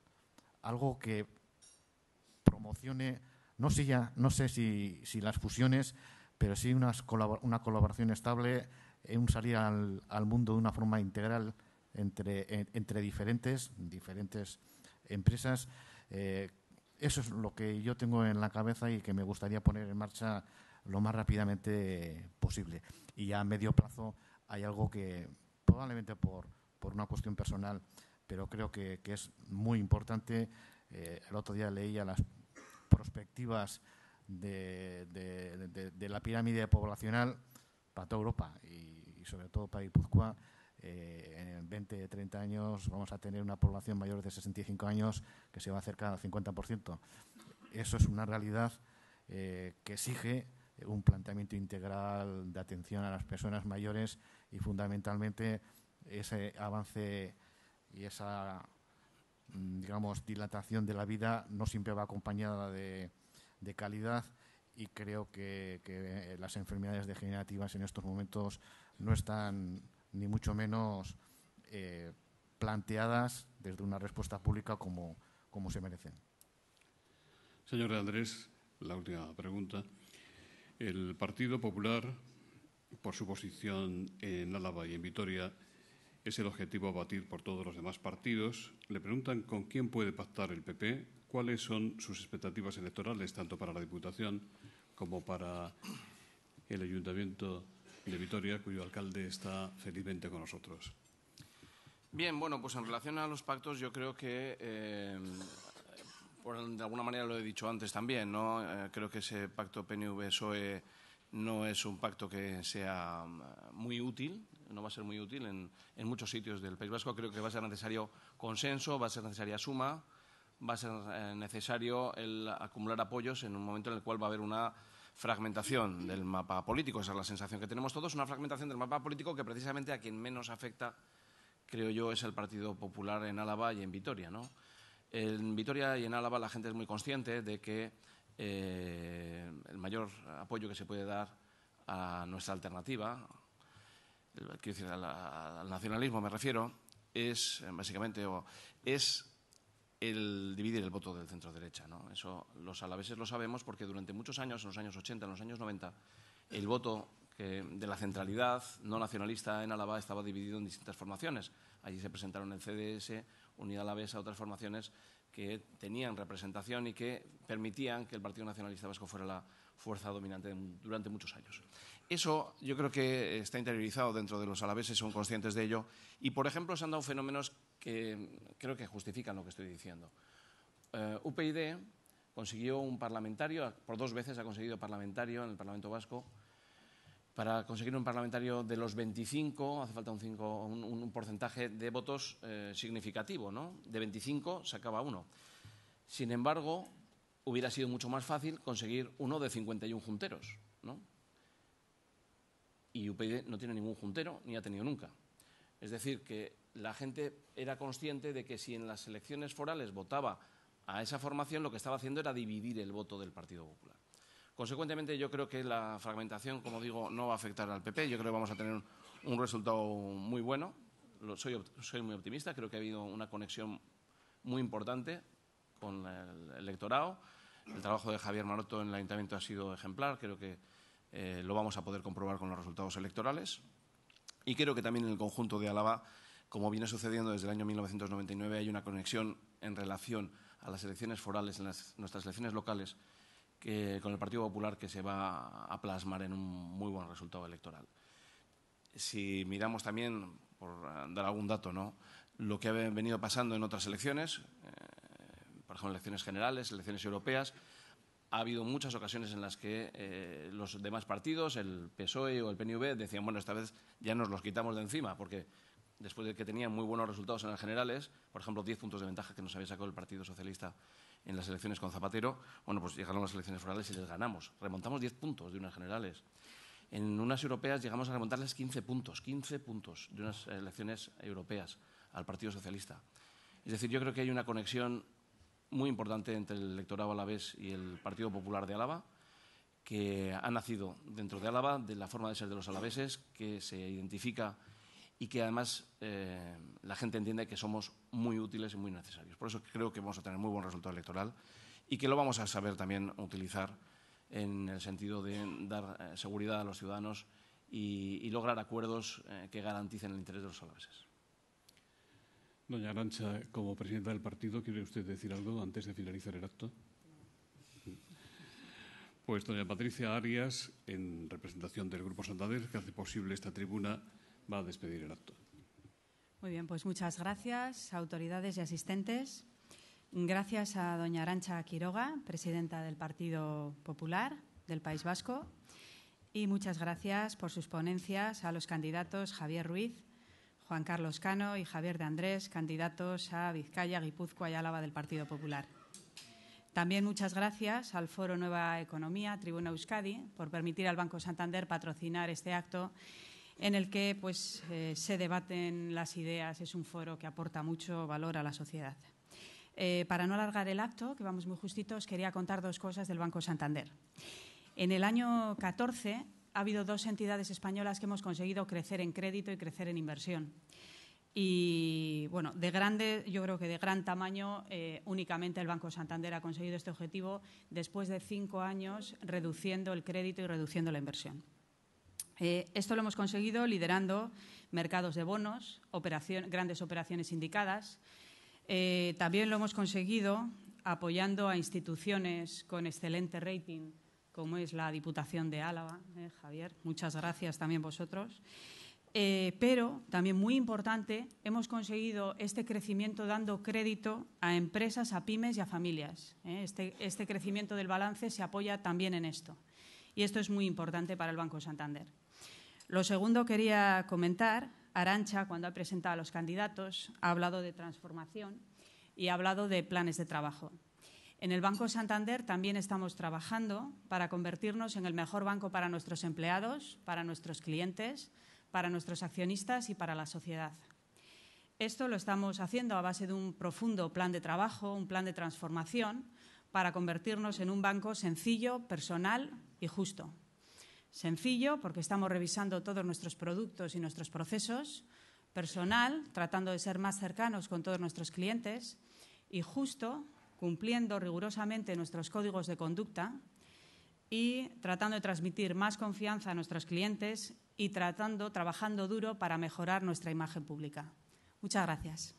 algo que promocione no sé, ya, no sé si, las fusiones, pero sí una colaboración estable, eh, un salir al, mundo de una forma integral entre, e, diferentes, empresas. Eh, eso es lo que yo tengo en la cabeza y que me gustaría poner en marcha lo más rápidamente posible. Y a medio plazo hay algo que probablemente por, una cuestión personal, pero creo que, es muy importante. Eh, el otro día a las prospectivas de, la pirámide poblacional para toda Europa y, sobre todo para Guipúzcoa, eh, en 20, 30 años vamos a tener una población mayor de 65 años que se va a acercar al 50%. Eso es una realidad eh, que exige un planteamiento integral de atención a las personas mayores y fundamentalmente ese avance y esa Mm, digamos, dilatación de la vida no siempre va acompañada de, de calidad y creo que, eh, las enfermedades degenerativas en estos momentos no están ni mucho menos eh, planteadas desde una respuesta pública como, como se merecen. Señor Andrés, la última pregunta. El Partido Popular, por su posición en Álava y en Vitoria, es el objetivo a batir por todos los demás partidos. Le preguntan con quién puede pactar el PP, cuáles son sus expectativas electorales, tanto para la Diputación como para el Ayuntamiento de Vitoria, cuyo alcalde está felizmente con nosotros. Bien, bueno, pues en relación a los pactos, yo creo que eh, por, de alguna manera lo he dicho antes también, ¿no? Eh, creo que ese pacto PNV-PSOE no es un pacto que sea mm, muy útil no va a ser muy útil en, muchos sitios del País Vasco. Creo que va a ser necesario consenso, va a ser necesaria suma, va a ser eh, necesario el acumular apoyos en un momento en el cual va a haber una fragmentación del mapa político. Esa es la sensación que tenemos todos, una fragmentación del mapa político que precisamente a quien menos afecta, creo yo, es el Partido Popular en Álava y en Vitoria. ¿no? En Vitoria y en Álava la gente es muy consciente de que eh, el mayor apoyo que se puede dar a nuestra alternativa, decir, al, al, nacionalismo me refiero, es eh, básicamente es el dividir el voto del centro derecha. Eso los alaveses lo sabemos porque durante muchos años, en los años 80, en los años 90, el voto de la centralidad no nacionalista en Álava estaba dividido en distintas formaciones. Allí se presentaron el CDS, Unidad Alavesa, otras formaciones que tenían representación y que permitían que el Partido Nacionalista Vasco fuera la fuerza dominante durante muchos años. Eso yo creo que está interiorizado dentro de los alaveses, son conscientes de ello. Y, por ejemplo, se han dado fenómenos que creo que justifican lo que estoy diciendo. Eh, UPID UPyD consiguió un parlamentario, por dos veces ha conseguido parlamentario en el Parlamento Vasco. Para conseguir un parlamentario de los 25 hace falta un, porcentaje de votos eh, significativo, ¿no? De 25 sacaba uno. Sin embargo, hubiera sido mucho más fácil conseguir uno de 51 junteros, ¿no? y UPyD no tiene ningún juntero ni ha tenido nunca. Es decir, que la gente era consciente de que si en las elecciones forales votaba a esa formación, lo que estaba haciendo era dividir el voto del Partido Popular. Consecuentemente, yo creo que la fragmentación, como digo, no va a afectar al PP. Yo creo que vamos a tener un resultado muy bueno. soy, soy muy optimista. Creo que ha habido una conexión muy importante con el electorado. El trabajo de Javier Maroto en el Ayuntamiento ha sido ejemplar. Creo que eh, lo vamos a poder comprobar con los resultados electorales. Y creo que también en el conjunto de Álava, como viene sucediendo desde el año 1999, hay una conexión en relación a las elecciones forales, en nuestras elecciones locales, con el Partido Popular que se va a plasmar en un muy buen resultado electoral. Si miramos también, por dar algún dato, ¿no? lo que ha venido pasando en otras elecciones, eh, por ejemplo, elecciones generales, elecciones europeas, ha habido muchas ocasiones en las que eh, los demás partidos, el PSOE o el PNV, decían, bueno, esta vez ya nos los quitamos de encima, porque después de que tenían muy buenos resultados en las generales, por ejemplo, 10 puntos de ventaja que nos había sacado el Partido Socialista en las elecciones con Zapatero, bueno, pues llegaron las elecciones forales y les ganamos. Remontamos 10 puntos de unas generales. En unas europeas llegamos a remontarles 15 puntos, 15 puntos de unas elecciones europeas al Partido Socialista. Es decir, yo creo que hay una conexión muy importante entre el electorado alavés y el Partido Popular de Álava, que ha nacido dentro de Álava, de la forma de ser de los alaveses, que se identifica y que además eh, la gente entiende que somos muy útiles y muy necesarios. Por eso creo que vamos a tener muy buen resultado electoral y que lo vamos a saber también utilizar en el sentido de dar eh, seguridad a los ciudadanos y, lograr acuerdos eh, que garanticen el interés de los alaveses. Doña Arancha, como presidenta del partido, ¿quiere usted decir algo antes de finalizar el acto? Pues doña Patricia Arias, en representación del Grupo Santander, que hace posible esta tribuna, va a despedir el acto. Muy bien, pues muchas gracias, autoridades y asistentes. Gracias a doña Arancha Quiroga, presidenta del Partido Popular del País Vasco. Y muchas gracias por sus ponencias a los candidatos Javier Ruiz Juan Carlos Cano y Javier de Andrés, candidatos a Vizcaya, Guipúzcoa y Álava del Partido Popular. También muchas gracias al Foro Nueva Economía, Tribuna Euskadi, por permitir al Banco Santander patrocinar este acto en el que pues, eh, se debaten las ideas. Es un foro que aporta mucho valor a la sociedad. Eh, para no alargar el acto, que vamos muy justitos, quería contar dos cosas del Banco Santander. En el año 14, ha habido dos entidades españolas que hemos conseguido crecer en crédito y crecer en inversión. Y bueno, de grande, yo creo que de gran tamaño, eh, únicamente el Banco Santander ha conseguido este objetivo después de cinco años reduciendo el crédito y reduciendo la inversión. Eh, esto lo hemos conseguido liderando mercados de bonos, grandes operaciones indicadas. Eh, también lo hemos conseguido apoyando a instituciones con excelente rating como es la Diputación de Álava, eh, Javier, muchas gracias también vosotros. Eh, pero, también muy importante, hemos conseguido este crecimiento dando crédito a empresas, a pymes y a familias. Eh. Este, este crecimiento del balance se apoya también en esto. Y esto es muy importante para el Banco Santander. Lo segundo quería comentar, Arancha, cuando ha presentado a los candidatos, ha hablado de transformación y ha hablado de planes de trabajo. En el Banco Santander también estamos trabajando para convertirnos en el mejor banco para nuestros empleados, para nuestros clientes, para nuestros accionistas y para la sociedad. Esto lo estamos haciendo a base de un profundo plan de trabajo, un plan de transformación, para convertirnos en un banco sencillo, personal y justo. Sencillo, porque estamos revisando todos nuestros productos y nuestros procesos. Personal, tratando de ser más cercanos con todos nuestros clientes. Y justo, cumpliendo rigurosamente nuestros códigos de conducta y tratando de transmitir más confianza a nuestros clientes y tratando, trabajando duro para mejorar nuestra imagen pública. Muchas gracias.